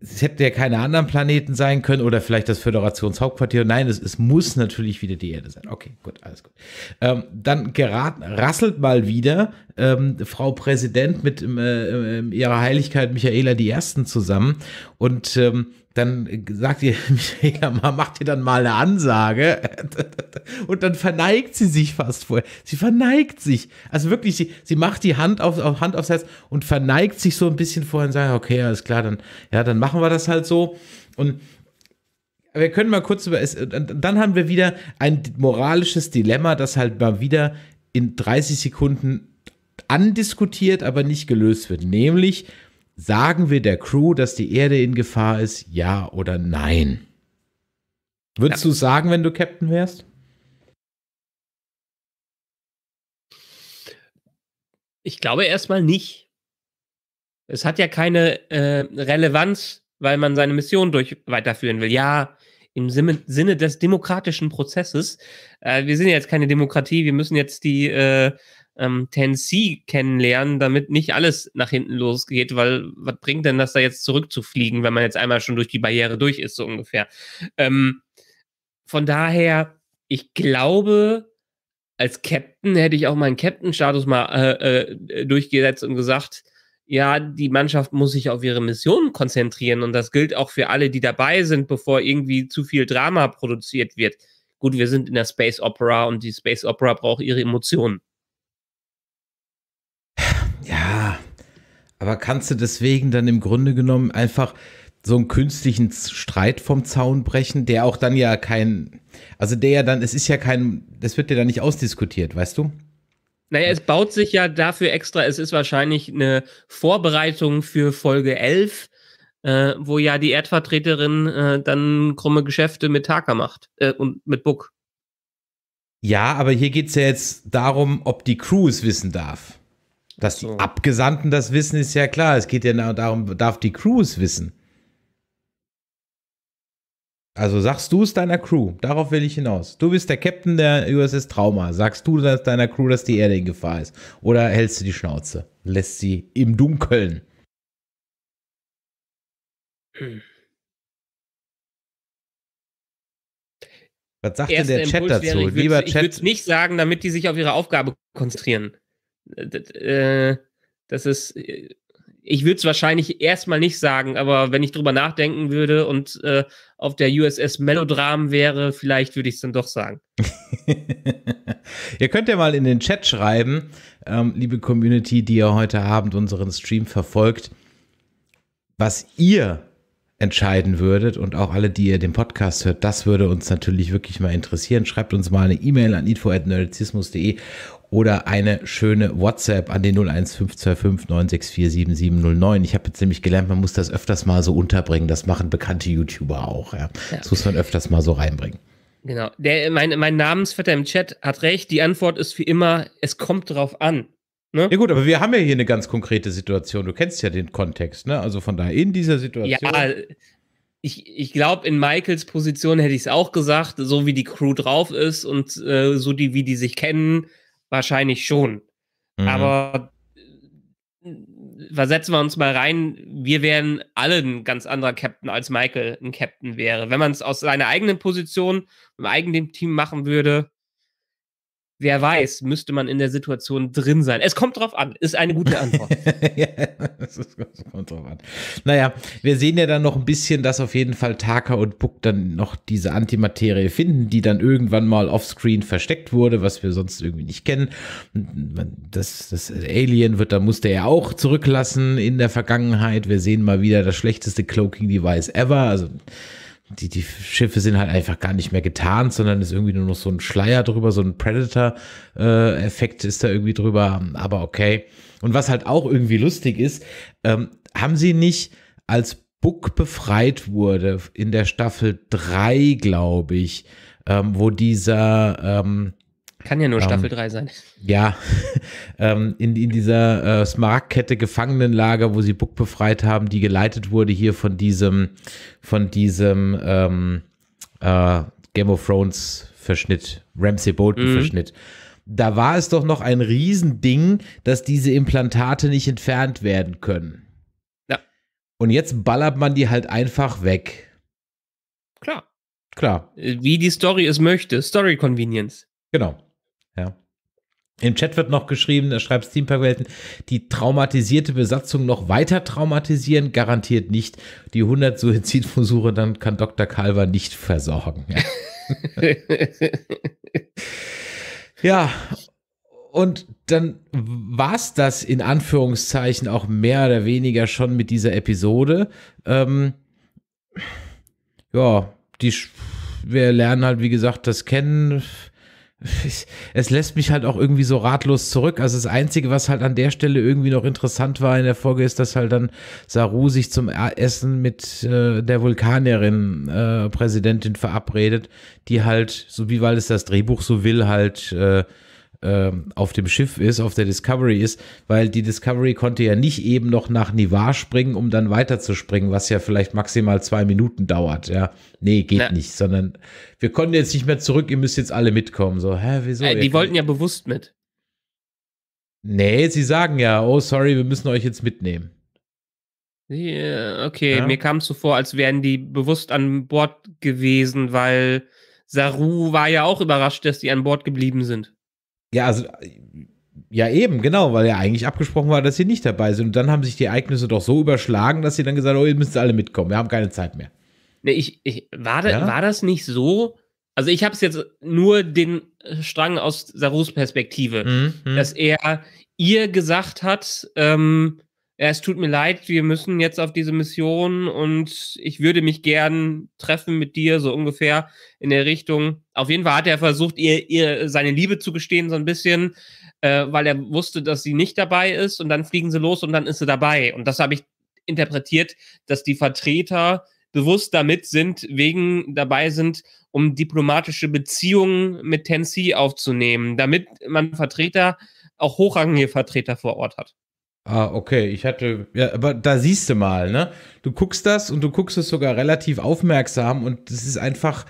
Speaker 2: es hätte ja keine anderen Planeten sein können oder vielleicht das Föderationshauptquartier. Nein, es, es muss natürlich wieder die Erde sein. Okay, gut, alles gut. Ähm, dann geraten, rasselt mal wieder ähm, Frau Präsident mit ähm, äh, äh, ihrer Heiligkeit Michaela I. zusammen und ähm, dann äh, sagt ihr, Michaela, macht ihr dann mal eine Ansage. Und dann verneigt sie sich fast vorher. Sie verneigt sich. Also wirklich, sie, sie macht die Hand auf, auf Hand aufs Herz und verneigt sich so ein bisschen vorher und sagt, okay, alles klar, dann, ja, dann machen wir das halt so. Und wir können mal kurz über es. Äh, dann haben wir wieder ein moralisches Dilemma, das halt mal wieder in 30 Sekunden andiskutiert, aber nicht gelöst wird. Nämlich, sagen wir der Crew, dass die Erde in Gefahr ist, ja oder nein?
Speaker 1: Würdest ja. du sagen, wenn du Captain wärst? Ich glaube erstmal nicht. Es hat ja keine äh, Relevanz, weil man seine Mission durch weiterführen will. Ja, im Sinne des demokratischen Prozesses. Äh, wir sind ja jetzt keine Demokratie, wir müssen jetzt die äh, ähm, Tennessee kennenlernen, damit nicht alles nach hinten losgeht, weil was bringt denn das da jetzt zurückzufliegen, wenn man jetzt einmal schon durch die Barriere durch ist, so ungefähr. Ähm, von daher, ich glaube, als Captain hätte ich auch meinen Captain-Status mal äh, äh, durchgesetzt und gesagt, ja, die Mannschaft muss sich auf ihre Mission konzentrieren und das gilt auch für alle, die dabei sind, bevor irgendwie zu viel Drama produziert wird. Gut, wir sind in der Space Opera und die Space Opera braucht ihre Emotionen.
Speaker 2: Aber kannst du deswegen dann im Grunde genommen einfach so einen künstlichen Streit vom Zaun brechen, der auch dann ja kein, also der ja dann, es ist ja kein, das wird ja dann nicht ausdiskutiert, weißt du?
Speaker 1: Naja, es baut sich ja dafür extra, es ist wahrscheinlich eine Vorbereitung für Folge 11, äh, wo ja die Erdvertreterin äh, dann krumme Geschäfte mit Taka macht äh, und mit Buck.
Speaker 2: Ja, aber hier
Speaker 1: geht es ja jetzt darum,
Speaker 2: ob die Crew es wissen darf. Dass so. die Abgesandten das wissen, ist ja klar. Es geht ja darum, darf die Crew es wissen. Also sagst du es deiner Crew, darauf will ich hinaus. Du bist der Captain der USS Trauma. Sagst du deiner Crew, dass die Erde in Gefahr ist? Oder hältst du die Schnauze? Lässt sie im Dunkeln?
Speaker 1: Hm. Was sagt denn der Impuls Chat dazu? Wäre, ich Lieber Chat. Ich würde nicht sagen, damit die sich auf ihre Aufgabe konzentrieren. Äh, das ist, äh, ich würde es wahrscheinlich erstmal nicht sagen, aber wenn ich drüber nachdenken würde und äh, auf der USS Melodram wäre, vielleicht würde ich es dann doch sagen.
Speaker 2: ihr könnt ja mal in den Chat schreiben, ähm, liebe Community, die ihr heute Abend unseren Stream verfolgt, was ihr entscheiden würdet und auch alle, die ihr den Podcast hört, das würde uns natürlich wirklich mal interessieren. Schreibt uns mal eine E-Mail an info.nerdizismus.de oder eine schöne WhatsApp an den 01525 964 7709. Ich habe jetzt nämlich gelernt, man muss das öfters mal so unterbringen. Das machen bekannte YouTuber auch. Ja. Ja. Das muss man öfters mal so reinbringen.
Speaker 1: Genau. Der, mein, mein Namensvetter im Chat hat recht. Die Antwort ist wie immer, es kommt drauf an.
Speaker 2: Ne? Ja gut, aber wir haben ja hier eine ganz konkrete Situation. Du kennst ja den Kontext, ne? Also von daher in dieser Situation. Ja,
Speaker 1: ich, ich glaube, in Michaels Position hätte ich es auch gesagt, so wie die Crew drauf ist und äh, so die, wie die sich kennen, wahrscheinlich schon. Mhm. Aber äh, versetzen wir uns mal rein, wir wären alle ein ganz anderer Captain, als Michael ein Captain wäre. Wenn man es aus seiner eigenen Position, im eigenen Team machen würde, wer weiß, müsste man in der Situation drin sein. Es kommt drauf an, ist eine gute Antwort. ja, es, kommt drauf an.
Speaker 2: Naja, wir sehen ja dann noch ein bisschen, dass auf jeden Fall Taka und Buck dann noch diese Antimaterie finden, die dann irgendwann mal offscreen versteckt wurde, was wir sonst irgendwie nicht kennen. Das, das Alien wird, da musste er auch zurücklassen in der Vergangenheit. Wir sehen mal wieder das schlechteste Cloaking-Device ever. Also die, die Schiffe sind halt einfach gar nicht mehr getarnt, sondern ist irgendwie nur noch so ein Schleier drüber, so ein Predator-Effekt äh, ist da irgendwie drüber, aber okay. Und was halt auch irgendwie lustig ist, ähm, haben sie nicht als Book befreit wurde in der Staffel 3, glaube ich, ähm, wo dieser, ähm, kann ja nur ähm, Staffel 3 sein. Ja, ähm, in, in dieser äh, Smart-Kette Gefangenenlager, wo sie Buck befreit haben, die geleitet wurde hier von diesem, von diesem ähm, äh, Game of Thrones Verschnitt, Ramsey Bolton mhm. Verschnitt. Da war es doch noch ein Riesending, dass diese Implantate nicht entfernt werden können. Ja.
Speaker 1: Und jetzt ballert man die halt einfach weg. Klar. Klar. Äh, wie die Story es möchte. Story Convenience. Genau. Im
Speaker 2: Chat wird noch geschrieben, da schreibt Steampunk-Welten, die traumatisierte Besatzung noch weiter traumatisieren, garantiert nicht. Die 100 Suizidversuche, dann kann Dr. Calver nicht versorgen. ja, und dann war es das in Anführungszeichen auch mehr oder weniger schon mit dieser Episode. Ähm, ja, die, wir lernen halt, wie gesagt, das kennen ich, es lässt mich halt auch irgendwie so ratlos zurück. Also das Einzige, was halt an der Stelle irgendwie noch interessant war in der Folge, ist, dass halt dann Saru sich zum Essen mit äh, der Vulkanierin äh, Präsidentin verabredet, die halt, so wie weil es das Drehbuch so will, halt äh, ähm, auf dem Schiff ist, auf der Discovery ist, weil die Discovery konnte ja nicht eben noch nach Nivar springen, um dann weiterzuspringen, was ja vielleicht maximal zwei Minuten dauert. Ja, nee, geht Na. nicht, sondern wir konnten jetzt nicht mehr zurück, ihr müsst jetzt alle mitkommen. So, hä, wieso? Äh, die
Speaker 1: wollten ja bewusst mit.
Speaker 2: Nee, sie sagen ja, oh sorry, wir müssen euch jetzt mitnehmen.
Speaker 1: Yeah, äh, okay, ja. mir kam es so vor, als wären die bewusst an Bord gewesen, weil Saru war ja auch überrascht, dass die an Bord geblieben sind. Ja, also
Speaker 2: ja, eben, genau, weil ja eigentlich abgesprochen war, dass sie nicht dabei sind. Und dann haben sich die Ereignisse doch so überschlagen, dass sie dann gesagt haben, oh, ihr müsst alle mitkommen, wir haben keine Zeit mehr.
Speaker 1: Nee, ich, ich war, da, ja? war das nicht so? Also ich habe es jetzt nur den Strang aus Sarus Perspektive, mhm, mhm. dass er ihr gesagt hat, ähm, es tut mir leid, wir müssen jetzt auf diese Mission und ich würde mich gern treffen mit dir, so ungefähr in der Richtung. Auf jeden Fall hat er versucht, ihr, ihr seine Liebe zu gestehen, so ein bisschen, äh, weil er wusste, dass sie nicht dabei ist und dann fliegen sie los und dann ist sie dabei. Und das habe ich interpretiert, dass die Vertreter bewusst damit sind, wegen dabei sind, um diplomatische Beziehungen mit Tennessee aufzunehmen, damit man Vertreter, auch hochrangige Vertreter vor Ort hat.
Speaker 2: Ah, okay, ich hatte, ja, aber da siehst du mal, ne? Du guckst das und du guckst es sogar relativ aufmerksam und es ist einfach,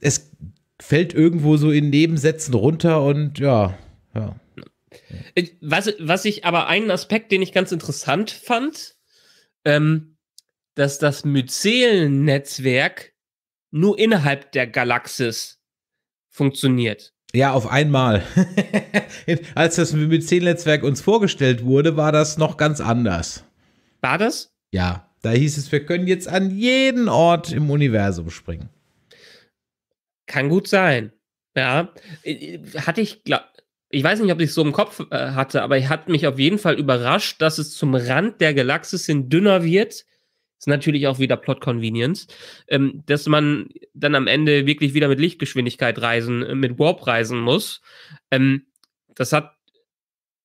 Speaker 2: es fällt irgendwo so in Nebensätzen runter und ja, ja.
Speaker 1: Was, was ich aber einen Aspekt, den ich ganz interessant fand, ähm, dass das mycelen nur innerhalb der Galaxis funktioniert. Ja, auf einmal. Als
Speaker 2: das mit 10 Netzwerk uns vorgestellt wurde, war das noch ganz anders. War das? Ja, da hieß es, wir können jetzt an jeden Ort im Universum springen.
Speaker 1: Kann gut sein. Ja, hatte ich, ich weiß nicht, ob ich es so im Kopf äh, hatte, aber ich hat mich auf jeden Fall überrascht, dass es zum Rand der Galaxis hin dünner wird ist natürlich auch wieder Plot Convenience, ähm, dass man dann am Ende wirklich wieder mit Lichtgeschwindigkeit reisen, äh, mit Warp reisen muss. Ähm, das hat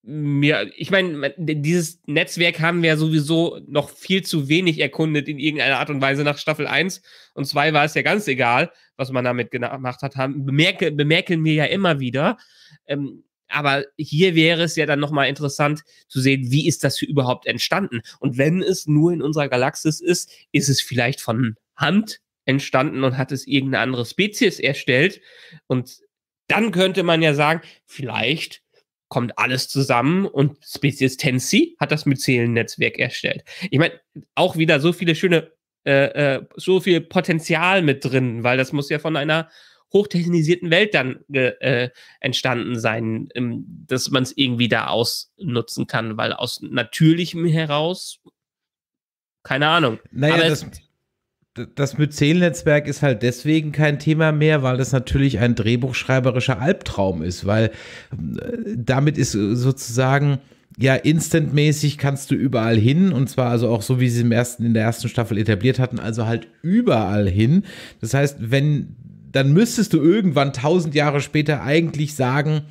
Speaker 1: mir, ich meine, dieses Netzwerk haben wir sowieso noch viel zu wenig erkundet in irgendeiner Art und Weise nach Staffel 1 und 2 war es ja ganz egal, was man damit gemacht hat, haben, bemerke, bemerken wir ja immer wieder. Ähm, aber hier wäre es ja dann nochmal interessant zu sehen, wie ist das überhaupt entstanden? Und wenn es nur in unserer Galaxis ist, ist es vielleicht von Hand entstanden und hat es irgendeine andere Spezies erstellt. Und dann könnte man ja sagen, vielleicht kommt alles zusammen und Spezies Tensi hat das myzelen erstellt. Ich meine, auch wieder so viele schöne, äh, äh, so viel Potenzial mit drin, weil das muss ja von einer hochtechnisierten Welt dann äh, entstanden sein, ähm, dass man es irgendwie da ausnutzen kann, weil aus natürlichem heraus, keine Ahnung. Naja, Aber das,
Speaker 2: das mycel ist halt deswegen kein Thema mehr, weil das natürlich ein drehbuchschreiberischer Albtraum ist, weil äh, damit ist äh, sozusagen ja, instantmäßig kannst du überall hin und zwar also auch so, wie sie im ersten, in der ersten Staffel etabliert hatten, also halt überall hin. Das heißt, wenn dann müsstest du irgendwann tausend Jahre später eigentlich sagen,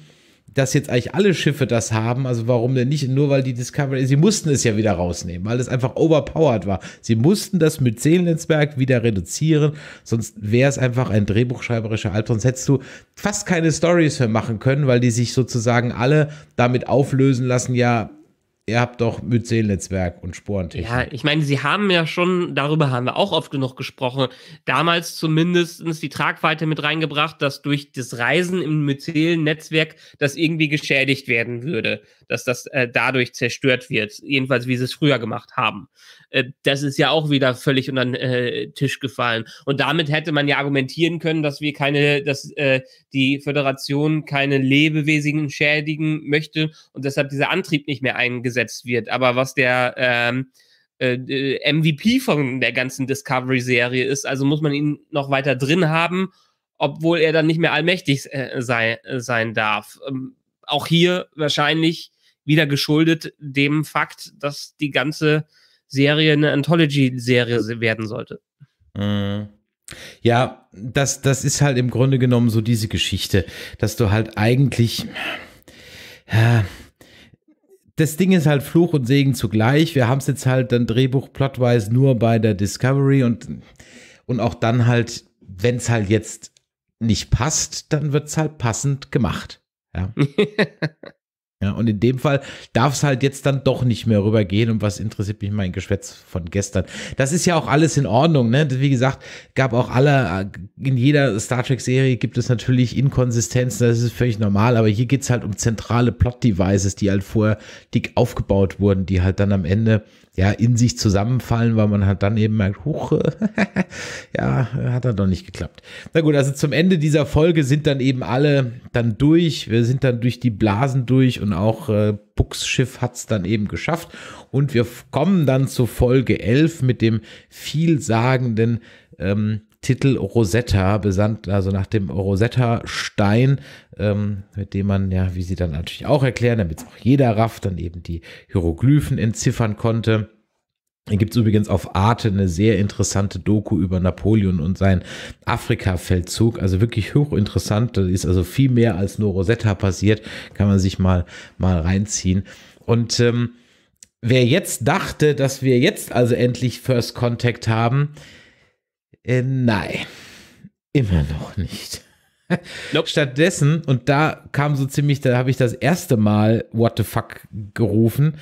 Speaker 2: dass jetzt eigentlich alle Schiffe das haben, also warum denn nicht? Nur weil die Discovery, sie mussten es ja wieder rausnehmen, weil es einfach overpowered war. Sie mussten das mit Seelensberg wieder reduzieren, sonst wäre es einfach ein drehbuchschreiberischer Albtraum. Sonst hättest du fast keine Stories mehr machen können, weil die sich sozusagen alle damit auflösen lassen, ja, ihr habt doch mycel netzwerk und Sporentechnik.
Speaker 1: Ja, ich meine, sie haben ja schon, darüber haben wir auch oft genug gesprochen, damals zumindest die Tragweite mit reingebracht, dass durch das Reisen im mycel netzwerk das irgendwie geschädigt werden würde, dass das äh, dadurch zerstört wird, jedenfalls wie sie es früher gemacht haben. Äh, das ist ja auch wieder völlig unter den äh, Tisch gefallen. Und damit hätte man ja argumentieren können, dass wir keine, dass äh, die Föderation keine Lebewesen schädigen möchte und deshalb dieser Antrieb nicht mehr eingesetzt wird. Aber was der ähm, äh, äh MVP von der ganzen Discovery-Serie ist, also muss man ihn noch weiter drin haben, obwohl er dann nicht mehr allmächtig äh, sei, äh, sein darf. Ähm, auch hier wahrscheinlich wieder geschuldet dem Fakt, dass die ganze Serie eine Anthology-Serie werden sollte.
Speaker 2: Mhm. Ja, das, das ist halt im Grunde genommen so diese Geschichte, dass du halt eigentlich. Ja, das Ding ist halt Fluch und Segen zugleich. Wir haben es jetzt halt dann Drehbuch plotwise nur bei der Discovery und, und auch dann halt, wenn es halt jetzt nicht passt, dann wird es halt passend gemacht. Ja. Ja, und in dem Fall darf es halt jetzt dann doch nicht mehr rübergehen. Und was interessiert mich mein Geschwätz von gestern? Das ist ja auch alles in Ordnung. Ne? Wie gesagt, gab auch alle, in jeder Star Trek-Serie gibt es natürlich Inkonsistenzen. Das ist völlig normal. Aber hier geht es halt um zentrale Plot-Devices, die halt vorher dick aufgebaut wurden, die halt dann am Ende ja, in sich zusammenfallen, weil man hat dann eben merkt, huch, ja, hat dann halt doch nicht geklappt. Na gut, also zum Ende dieser Folge sind dann eben alle dann durch, wir sind dann durch die Blasen durch und auch äh, Bucks Schiff hat es dann eben geschafft und wir kommen dann zu Folge 11 mit dem vielsagenden ähm, Titel Rosetta, besandt also nach dem Rosetta-Stein, ähm, mit dem man, ja, wie sie dann natürlich auch erklären, damit es auch jeder rafft, dann eben die Hieroglyphen entziffern konnte. Hier gibt es übrigens auf Arte eine sehr interessante Doku über Napoleon und seinen Afrika-Feldzug. Also wirklich hochinteressant. Da ist also viel mehr als nur Rosetta passiert. Kann man sich mal, mal reinziehen. Und ähm, wer jetzt dachte, dass wir jetzt also endlich First Contact haben, äh, nein, immer noch nicht. Nope. Stattdessen, und da kam so ziemlich, da habe ich das erste Mal What the fuck gerufen,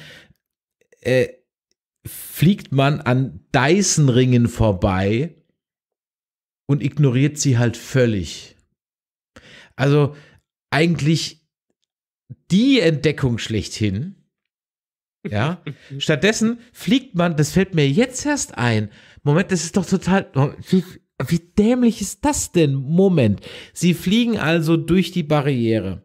Speaker 2: äh, fliegt man an Dyson-Ringen vorbei und ignoriert sie halt völlig. Also eigentlich die Entdeckung schlechthin. Ja. Stattdessen fliegt man, das fällt mir jetzt erst ein, Moment, das ist doch total. Wie, wie dämlich ist das denn? Moment. Sie fliegen also durch die Barriere,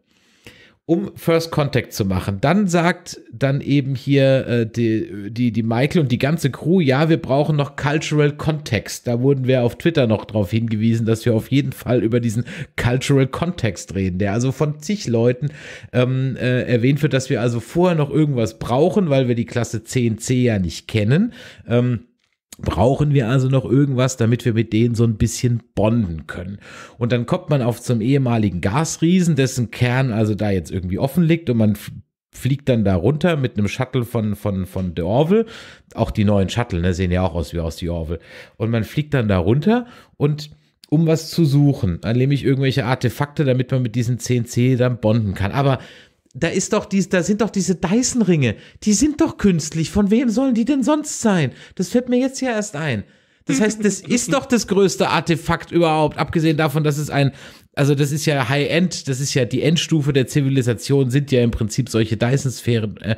Speaker 2: um First Contact zu machen. Dann sagt dann eben hier äh, die, die, die Michael und die ganze Crew, ja, wir brauchen noch Cultural Context. Da wurden wir auf Twitter noch darauf hingewiesen, dass wir auf jeden Fall über diesen Cultural Context reden, der also von zig Leuten ähm, äh, erwähnt wird, dass wir also vorher noch irgendwas brauchen, weil wir die Klasse 10c ja nicht kennen. Ähm, brauchen wir also noch irgendwas, damit wir mit denen so ein bisschen bonden können. Und dann kommt man auf zum ehemaligen Gasriesen, dessen Kern also da jetzt irgendwie offen liegt und man fliegt dann da runter mit einem Shuttle von, von, von The Orville. Auch die neuen Shuttle ne, sehen ja auch aus wie aus The Orville. Und man fliegt dann da runter und um was zu suchen, dann nehme ich irgendwelche Artefakte, damit man mit diesen CNC dann bonden kann. Aber da ist doch dies, da sind doch diese Dyson-Ringe, die sind doch künstlich. Von wem sollen die denn sonst sein? Das fällt mir jetzt ja erst ein. Das heißt, das ist doch das größte Artefakt überhaupt, abgesehen davon, dass es ein, also das ist ja High-End, das ist ja die Endstufe der Zivilisation, sind ja im Prinzip solche Dyson-Sphären. Äh,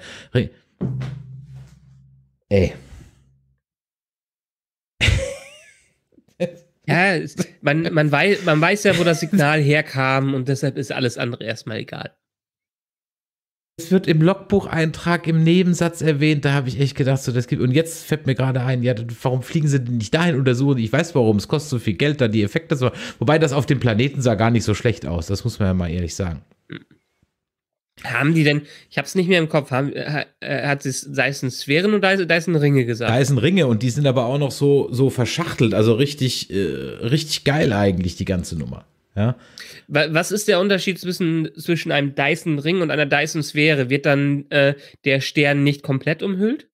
Speaker 2: Ey.
Speaker 1: ja, man, man, weiß, man weiß ja, wo das Signal herkam und deshalb ist alles andere erstmal egal.
Speaker 2: Es wird im Logbucheintrag im Nebensatz erwähnt, da habe ich echt gedacht, so das gibt. Und jetzt fällt mir gerade ein, ja, warum fliegen sie denn nicht dahin untersuchen? Ich weiß warum, es kostet so viel Geld, da die Effekte so. Wobei das auf dem Planeten sah gar nicht so schlecht aus, das muss man ja mal ehrlich sagen.
Speaker 1: Haben die denn, ich habe es nicht mehr im Kopf, haben, äh, äh hat es Dyson Sphären und Dyson, Dyson Ringe gesagt? Dyson
Speaker 2: Ringe und die sind aber auch noch so, so verschachtelt, also richtig, äh, richtig geil eigentlich, die ganze Nummer. Ja.
Speaker 1: Was ist der Unterschied zwischen, zwischen einem Dyson-Ring und einer Dyson-Sphäre? Wird dann äh, der Stern nicht komplett umhüllt?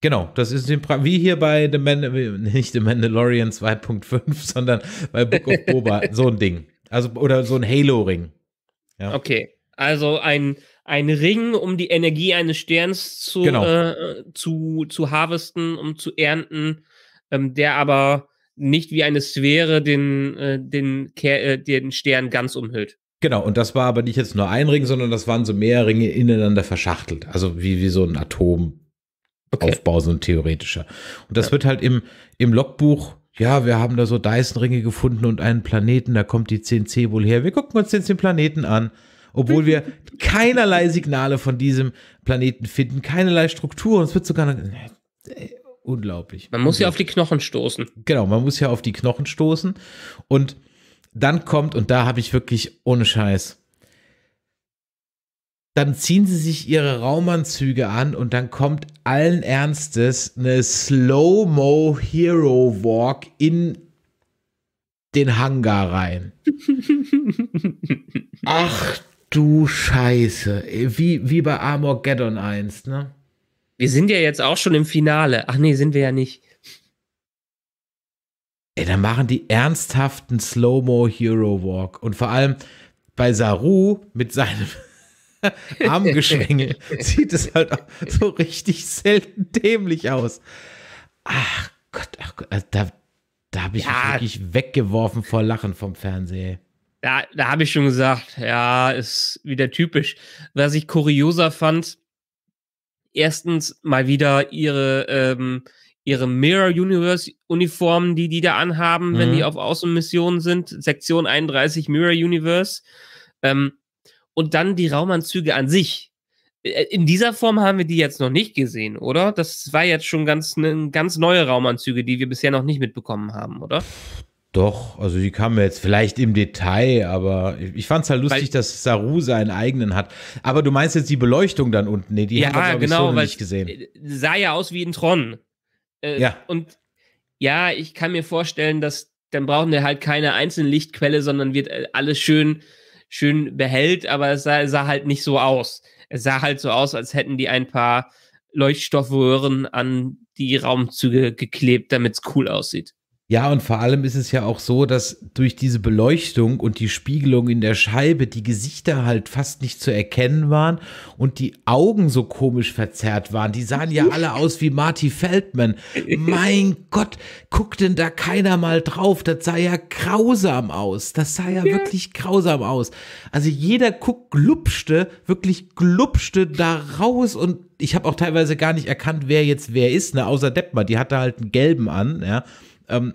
Speaker 1: Genau, das ist wie hier bei
Speaker 2: The Man nicht The Mandalorian 2.5, sondern bei Book of Boba, so ein Ding. Also, oder so ein Halo-Ring. Ja.
Speaker 1: Okay, also ein, ein Ring, um die Energie eines Sterns zu, genau. äh, zu, zu harvesten, um zu ernten, ähm, der aber nicht wie eine Sphäre den, äh, den, äh, den Stern ganz umhüllt.
Speaker 2: Genau, und das war aber nicht jetzt nur ein Ring, sondern das waren so mehr Ringe ineinander verschachtelt. Also wie, wie so ein Atomaufbau, okay. so ein theoretischer. Und das ja. wird halt im, im Logbuch, ja, wir haben da so Dyson-Ringe gefunden und einen Planeten, da kommt die 10C wohl her. Wir gucken uns jetzt den Planeten an obwohl wir keinerlei Signale von diesem Planeten finden, keinerlei Struktur. Und es wird sogar. Noch, äh, Unglaublich. Man muss ja auf die Knochen stoßen. Genau, man muss ja auf die Knochen stoßen. Und dann kommt, und da habe ich wirklich ohne Scheiß. Dann ziehen sie sich ihre Raumanzüge an und dann kommt allen Ernstes eine Slow-Mo Hero Walk in den Hangar rein.
Speaker 1: Ach du Scheiße. Wie, wie bei Armageddon 1, ne? Wir sind ja jetzt auch schon im Finale. Ach nee, sind wir ja nicht.
Speaker 2: Ey, da machen die ernsthaften Slow-Mo Hero Walk. Und vor allem bei Saru mit seinem Armgeschwänge sieht es halt auch so richtig selten dämlich aus. Ach Gott, ach Gott, also da, da habe ich ja. mich wirklich weggeworfen vor Lachen vom Fernseher.
Speaker 1: Da, da habe ich schon gesagt, ja, ist wieder typisch. Was ich kurioser fand, erstens mal wieder ihre, ähm, ihre Mirror Universe Uniformen, die die da anhaben, mhm. wenn die mhm. auf Außenmissionen sind. Sektion 31 Mirror Universe. Ähm, und dann die Raumanzüge an sich. In dieser Form haben wir die jetzt noch nicht gesehen, oder? Das war jetzt schon ganz ne, ganz neue Raumanzüge, die wir bisher noch nicht mitbekommen haben, oder?
Speaker 2: Doch, also die kamen jetzt vielleicht im Detail, aber ich fand es halt lustig, weil, dass Saru seinen eigenen hat. Aber du meinst jetzt die Beleuchtung dann unten? Nee, die ja, haben wir, genau, ich, so nicht gesehen.
Speaker 1: Sah ja aus wie ein Tron. Äh, ja. Und ja, ich kann mir vorstellen, dass dann brauchen wir halt keine einzelne Lichtquelle, sondern wird äh, alles schön, schön behält, aber es sah, sah halt nicht so aus. Es sah halt so aus, als hätten die ein paar Leuchtstoffröhren an die Raumzüge geklebt, damit es cool aussieht.
Speaker 2: Ja, und vor allem ist es ja auch so, dass durch diese Beleuchtung und die Spiegelung in der Scheibe die Gesichter halt fast nicht zu erkennen waren und die Augen so komisch verzerrt waren. Die sahen ja alle aus wie Marty Feldman. Mein Gott, guckt denn da keiner mal drauf? Das sah ja grausam aus. Das sah ja, ja. wirklich grausam aus. Also jeder guckt glupschte, wirklich glupschte da raus und ich habe auch teilweise gar nicht erkannt, wer jetzt wer ist, ne? außer Deppmann. die hatte halt einen
Speaker 1: gelben an, ja. Ähm,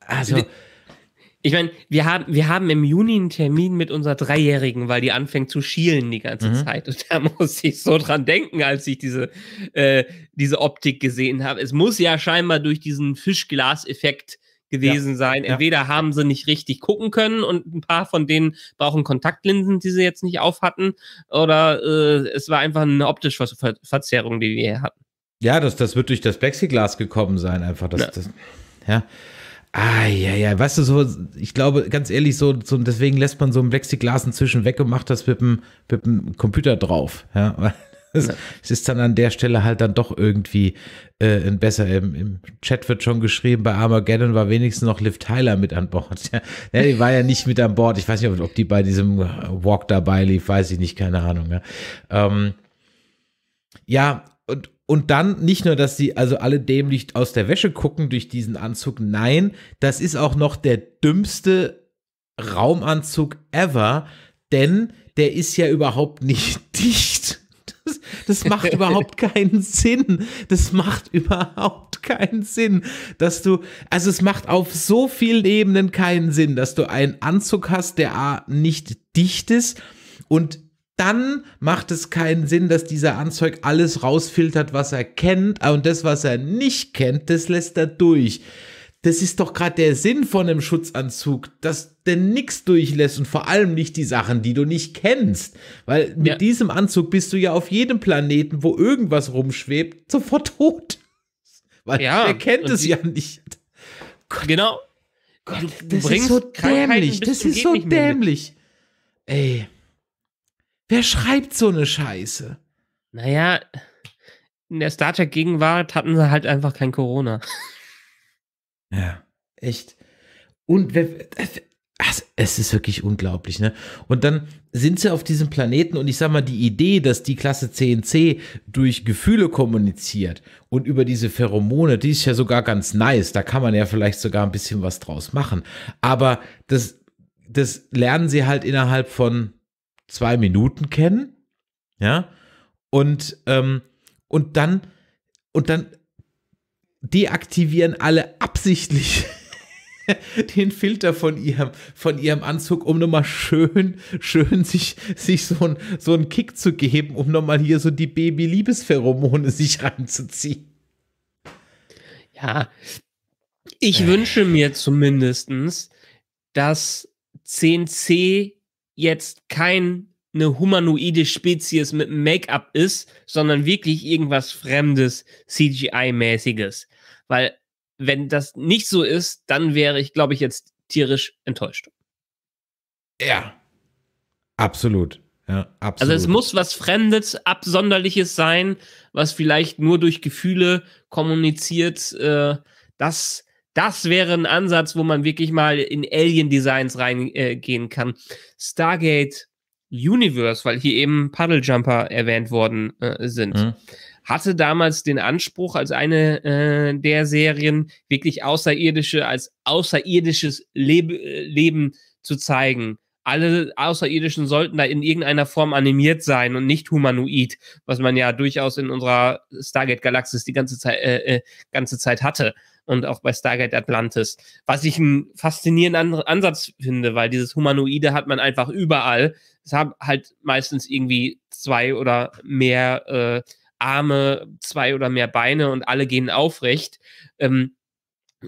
Speaker 1: also. Ich meine, wir haben, wir haben im Juni einen Termin mit unserer Dreijährigen, weil die anfängt zu schielen die ganze mhm. Zeit. Und da muss ich so dran denken, als ich diese, äh, diese Optik gesehen habe. Es muss ja scheinbar durch diesen Fischglaseffekt gewesen ja. sein. Entweder ja. haben sie nicht richtig gucken können und ein paar von denen brauchen Kontaktlinsen, die sie jetzt nicht auf hatten, oder äh, es war einfach eine optische Ver Verzerrung, die wir hier hatten.
Speaker 2: Ja, das, das wird durch das Plexiglas gekommen sein, einfach. Das, ja. das ja. Ah, ja, ja, weißt du, so, ich glaube, ganz ehrlich, so, so deswegen lässt man so ein Plexiglas inzwischen weg und macht das mit dem, mit dem Computer drauf. Ja, weil es, ist dann an der Stelle halt dann doch irgendwie äh, ein besser. Im, Im, Chat wird schon geschrieben, bei Armageddon war wenigstens noch Liv Tyler mit an Bord. Ja, ja die war ja nicht mit an Bord. Ich weiß nicht, ob die bei diesem Walk dabei lief, weiß ich nicht, keine Ahnung. Ja, ähm, ja und dann nicht nur, dass sie also alle dämlich aus der Wäsche gucken durch diesen Anzug, nein, das ist auch noch der dümmste Raumanzug ever, denn der ist ja überhaupt nicht dicht. Das, das macht überhaupt keinen Sinn. Das macht überhaupt keinen Sinn, dass du, also es macht auf so vielen Ebenen keinen Sinn, dass du einen Anzug hast, der A, nicht dicht ist und dann macht es keinen Sinn, dass dieser Anzeug alles rausfiltert, was er kennt ah, und das, was er nicht kennt, das lässt er durch. Das ist doch gerade der Sinn von einem Schutzanzug, dass der nichts durchlässt und vor allem nicht die Sachen, die du nicht kennst. Weil mit ja. diesem Anzug bist du ja auf jedem Planeten, wo irgendwas rumschwebt, sofort tot. Weil ja, er kennt es ja nicht. Gott, genau.
Speaker 1: Gott, du, das ist so dämlich. Das ist so dämlich. Ey. Wer schreibt so eine Scheiße? Naja, in der Star Trek-Gegenwart hatten sie halt einfach kein Corona. Ja, echt. Und äh, es
Speaker 2: ist wirklich unglaublich, ne? Und dann sind sie auf diesem Planeten und ich sag mal, die Idee, dass die Klasse CNC durch Gefühle kommuniziert und über diese Pheromone, die ist ja sogar ganz nice. Da kann man ja vielleicht sogar ein bisschen was draus machen. Aber das, das lernen sie halt innerhalb von zwei Minuten kennen, ja, und, ähm, und dann, und dann deaktivieren alle absichtlich den Filter von ihrem, von ihrem Anzug, um nochmal schön, schön sich, sich so ein, so einen Kick zu geben, um nochmal
Speaker 1: hier so die Baby-Liebespheromone sich reinzuziehen. Ja, ich äh. wünsche mir zumindestens, dass 10c jetzt kein humanoide Spezies mit Make-up ist, sondern wirklich irgendwas Fremdes, CGI-mäßiges. Weil wenn das nicht so ist, dann wäre ich, glaube ich, jetzt tierisch enttäuscht. Ja,
Speaker 2: absolut. Ja, absolut. Also es
Speaker 1: muss was Fremdes, Absonderliches sein, was vielleicht nur durch Gefühle kommuniziert. Äh, das das wäre ein Ansatz, wo man wirklich mal in Alien-Designs reingehen äh, kann. Stargate Universe, weil hier eben Puddle-Jumper erwähnt worden äh, sind. Mhm hatte damals den Anspruch, als eine äh, der Serien wirklich Außerirdische als außerirdisches Leb äh, Leben zu zeigen. Alle Außerirdischen sollten da in irgendeiner Form animiert sein und nicht humanoid, was man ja durchaus in unserer Stargate Galaxis die ganze Zeit, äh, äh, ganze Zeit hatte und auch bei Stargate Atlantis. Was ich einen faszinierenden Ansatz finde, weil dieses Humanoide hat man einfach überall. Es haben halt meistens irgendwie zwei oder mehr äh, Arme, zwei oder mehr Beine und alle gehen aufrecht. Ähm,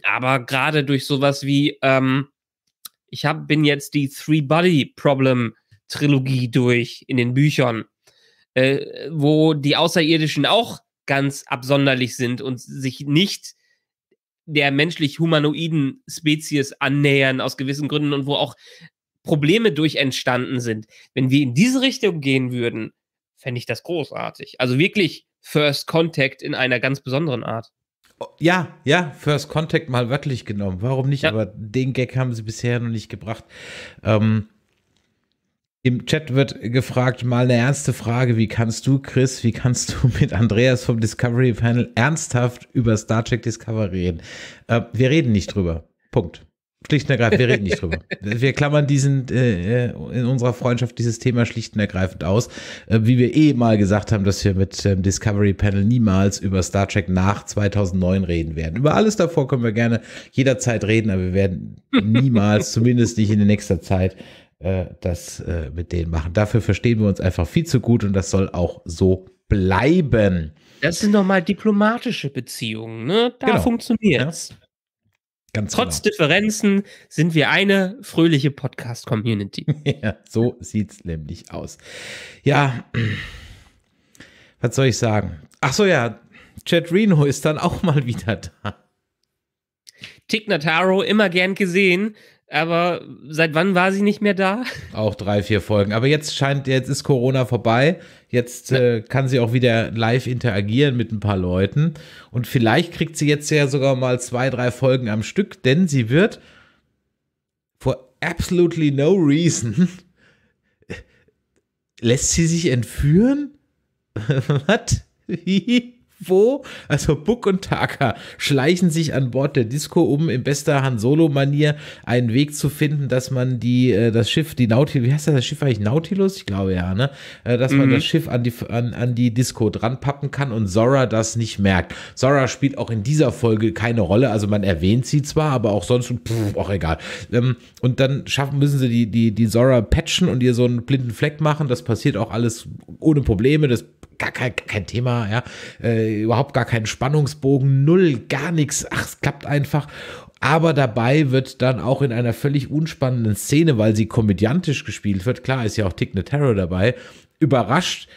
Speaker 1: aber gerade durch sowas wie, ähm, ich hab, bin jetzt die Three-Body-Problem-Trilogie durch in den Büchern, äh, wo die Außerirdischen auch ganz absonderlich sind und sich nicht der menschlich-humanoiden Spezies annähern aus gewissen Gründen und wo auch Probleme durch entstanden sind. Wenn wir in diese Richtung gehen würden, fände ich das großartig. Also wirklich First Contact in einer ganz besonderen Art. Oh, ja, ja,
Speaker 2: First Contact mal wörtlich genommen. Warum nicht? Ja. Aber den Gag haben sie bisher noch nicht gebracht. Ähm, im Chat wird gefragt, mal eine ernste Frage, wie kannst du, Chris, wie kannst du mit Andreas vom Discovery Panel ernsthaft über Star Trek Discovery reden? Äh, wir reden nicht drüber. Punkt. Schlicht und ergreifend, wir reden nicht drüber. Wir klammern diesen, äh, äh, in unserer Freundschaft dieses Thema schlicht und ergreifend aus. Äh, wie wir eh mal gesagt haben, dass wir mit ähm, Discovery Panel niemals über Star Trek nach 2009 reden werden. Über alles davor können wir gerne jederzeit reden, aber wir werden niemals, zumindest nicht in der nächsten Zeit, äh, das äh, mit denen machen. Dafür verstehen wir uns einfach viel zu gut und das soll auch so bleiben.
Speaker 1: Das sind nochmal diplomatische Beziehungen, ne? Da genau. es. Ja. Ganz Trotz genau. Differenzen sind wir eine fröhliche Podcast-Community. ja, so es nämlich aus. Ja,
Speaker 2: was soll ich sagen? Ach so, ja, Chad Reno ist dann auch mal wieder da.
Speaker 1: Tick Nataro, immer gern gesehen, aber seit wann war sie nicht mehr da?
Speaker 2: Auch drei, vier Folgen. Aber jetzt scheint, jetzt ist Corona vorbei. Jetzt äh, kann sie auch wieder live interagieren mit ein paar Leuten. Und vielleicht kriegt sie jetzt ja sogar mal zwei, drei Folgen am Stück, denn sie wird for absolutely no reason lässt sie sich entführen? Was? Wie? Wo, also Buck und Taka schleichen sich an Bord der Disco, um in bester Han Solo-Manier einen Weg zu finden, dass man die, äh, das Schiff, die Nautilus, wie heißt das, Schiff eigentlich Nautilus? Ich glaube ja, ne? Äh, dass man mhm. das Schiff an die, an, an die Disco dranpappen kann und Zora das nicht merkt. Zora spielt auch in dieser Folge keine Rolle, also man erwähnt sie zwar, aber auch sonst, pff, auch egal. Ähm, und dann schaffen, müssen sie die, die, die Zora patchen und ihr so einen blinden Fleck machen. Das passiert auch alles ohne Probleme. Das gar kein, gar kein Thema, ja, äh, überhaupt gar keinen Spannungsbogen, null, gar nichts, ach, es klappt einfach. Aber dabei wird dann auch in einer völlig unspannenden Szene, weil sie komödiantisch gespielt wird, klar ist ja auch Tick Notaro dabei, überrascht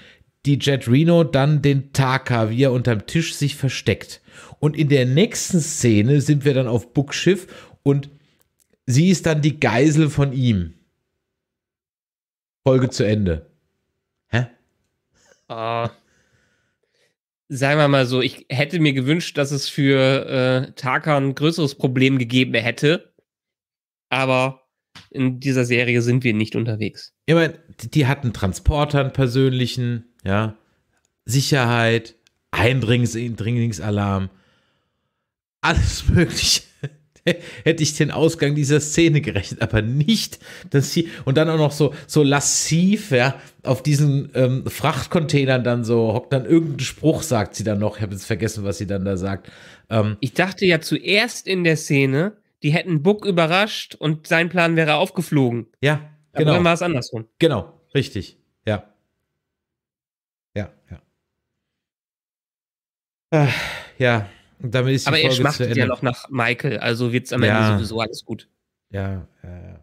Speaker 2: die Jet Reno dann den Taka, wie er unterm Tisch sich versteckt. Und in der nächsten Szene sind wir dann auf Bookschiff und sie ist dann die Geisel von ihm. Folge zu Ende
Speaker 1: äh, sagen wir mal so, ich hätte mir gewünscht, dass es für äh, Taka ein größeres Problem gegeben hätte. Aber in dieser Serie sind wir nicht unterwegs.
Speaker 2: Ja, aber die hatten Transporter, einen persönlichen, ja, Sicherheit, Eindringlingsalarm, alles Mögliche. hätte ich den Ausgang dieser Szene gerechnet, aber nicht, dass sie und dann auch noch so, so lassiv, ja, auf diesen ähm, Frachtcontainern dann
Speaker 1: so hockt dann irgendein Spruch, sagt sie dann noch. Ich habe jetzt vergessen, was sie dann da sagt. Ähm, ich dachte ja zuerst in der Szene, die hätten Buck überrascht und sein Plan wäre aufgeflogen. Ja, genau. Aber dann genau. war es andersrum.
Speaker 2: Genau, richtig. Ja. Ja, ja. Äh, ja. Damit ist die Aber Folge er schmachtet ja noch
Speaker 1: nach Michael, also wird es am ja. Ende sowieso alles gut. Ja, ja, ja.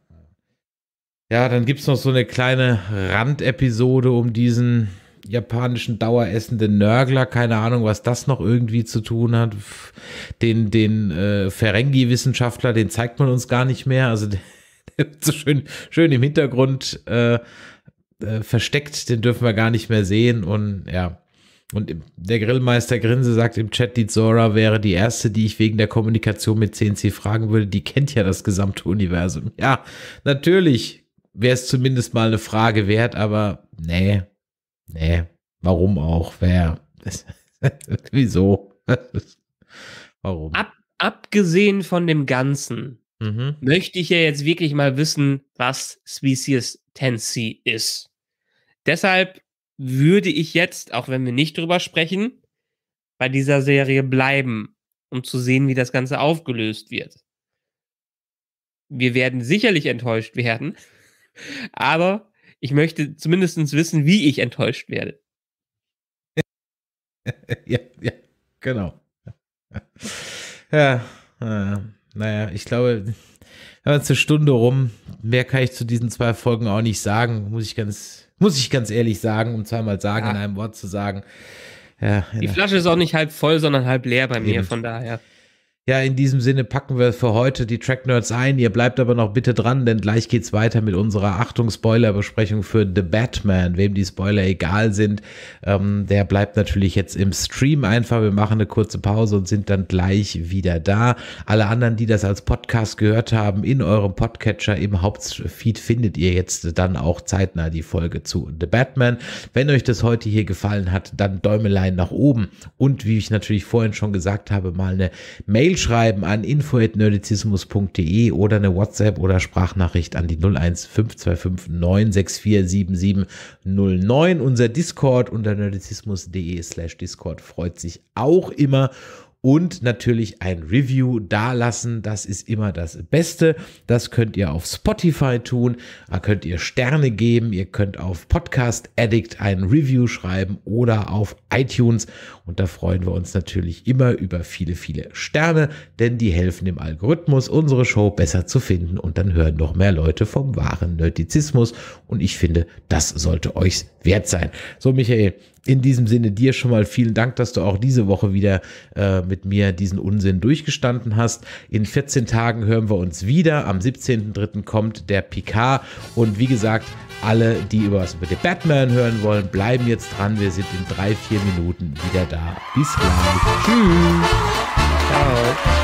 Speaker 2: Ja, dann gibt es noch so eine kleine Randepisode um diesen japanischen daueressenden Nörgler, keine Ahnung, was das noch irgendwie zu tun hat. Den, den äh, Ferengi-Wissenschaftler, den zeigt man uns gar nicht mehr. Also der, der wird so schön, schön im Hintergrund äh, äh, versteckt, den dürfen wir gar nicht mehr sehen. Und ja, und der Grillmeister Grinse sagt im Chat, die Zora wäre die erste, die ich wegen der Kommunikation mit CNC fragen würde. Die kennt ja das gesamte Universum. Ja, natürlich wäre es zumindest mal eine Frage wert, aber nee, nee, warum auch? Wer? Wieso?
Speaker 1: warum? Ab, abgesehen von dem Ganzen mhm. möchte ich ja jetzt wirklich mal wissen, was Species 10C ist. Deshalb würde ich jetzt, auch wenn wir nicht drüber sprechen, bei dieser Serie bleiben, um zu sehen, wie das Ganze aufgelöst wird. Wir werden sicherlich enttäuscht werden, aber ich möchte zumindest wissen, wie ich enttäuscht werde. ja, ja, genau. Ja,
Speaker 2: äh, naja, ich glaube, wir haben jetzt eine Stunde rum. Mehr kann ich zu diesen zwei Folgen auch nicht sagen, muss ich ganz muss ich ganz ehrlich sagen, um zweimal sagen, ja. in einem Wort zu sagen. Ja, die Flasche
Speaker 1: ist auch nicht halb voll, sondern halb leer bei mir, von daher.
Speaker 2: Ja, in diesem Sinne packen wir für heute die Track Nerds ein. Ihr bleibt aber noch bitte dran, denn gleich geht's weiter mit unserer Achtung Spoiler Besprechung für The Batman. Wem die Spoiler egal sind, ähm, der bleibt natürlich jetzt im Stream einfach. Wir machen eine kurze Pause und sind dann gleich wieder da. Alle anderen, die das als Podcast gehört haben, in eurem Podcatcher im Hauptfeed findet ihr jetzt dann auch zeitnah die Folge zu The Batman. Wenn euch das heute hier gefallen hat, dann Däumelein nach oben und wie ich natürlich vorhin schon gesagt habe, mal eine Mail Mail schreiben an info.nerdizismus.de oder eine WhatsApp oder Sprachnachricht an die 01525 964 7709. Unser Discord unter nerdizismus.de slash Discord freut sich auch immer und natürlich ein Review dalassen. Das ist immer das Beste. Das könnt ihr auf Spotify tun. Da könnt ihr Sterne geben. Ihr könnt auf Podcast Addict ein Review schreiben oder auf iTunes. Und da freuen wir uns natürlich immer über viele, viele Sterne, denn die helfen dem Algorithmus, unsere Show besser zu finden. Und dann hören noch mehr Leute vom wahren Nerdizismus. Und ich finde, das sollte euch wert sein. So, Michael, in diesem Sinne dir schon mal vielen Dank, dass du auch diese Woche wieder äh, mit mir diesen Unsinn durchgestanden hast. In 14 Tagen hören wir uns wieder. Am 17.03. kommt der PK. Und wie gesagt, alle, die über was über den Batman hören wollen, bleiben jetzt dran. Wir sind in drei, vier Minuten wieder da. Bis gleich.
Speaker 1: Tschüss. Ciao.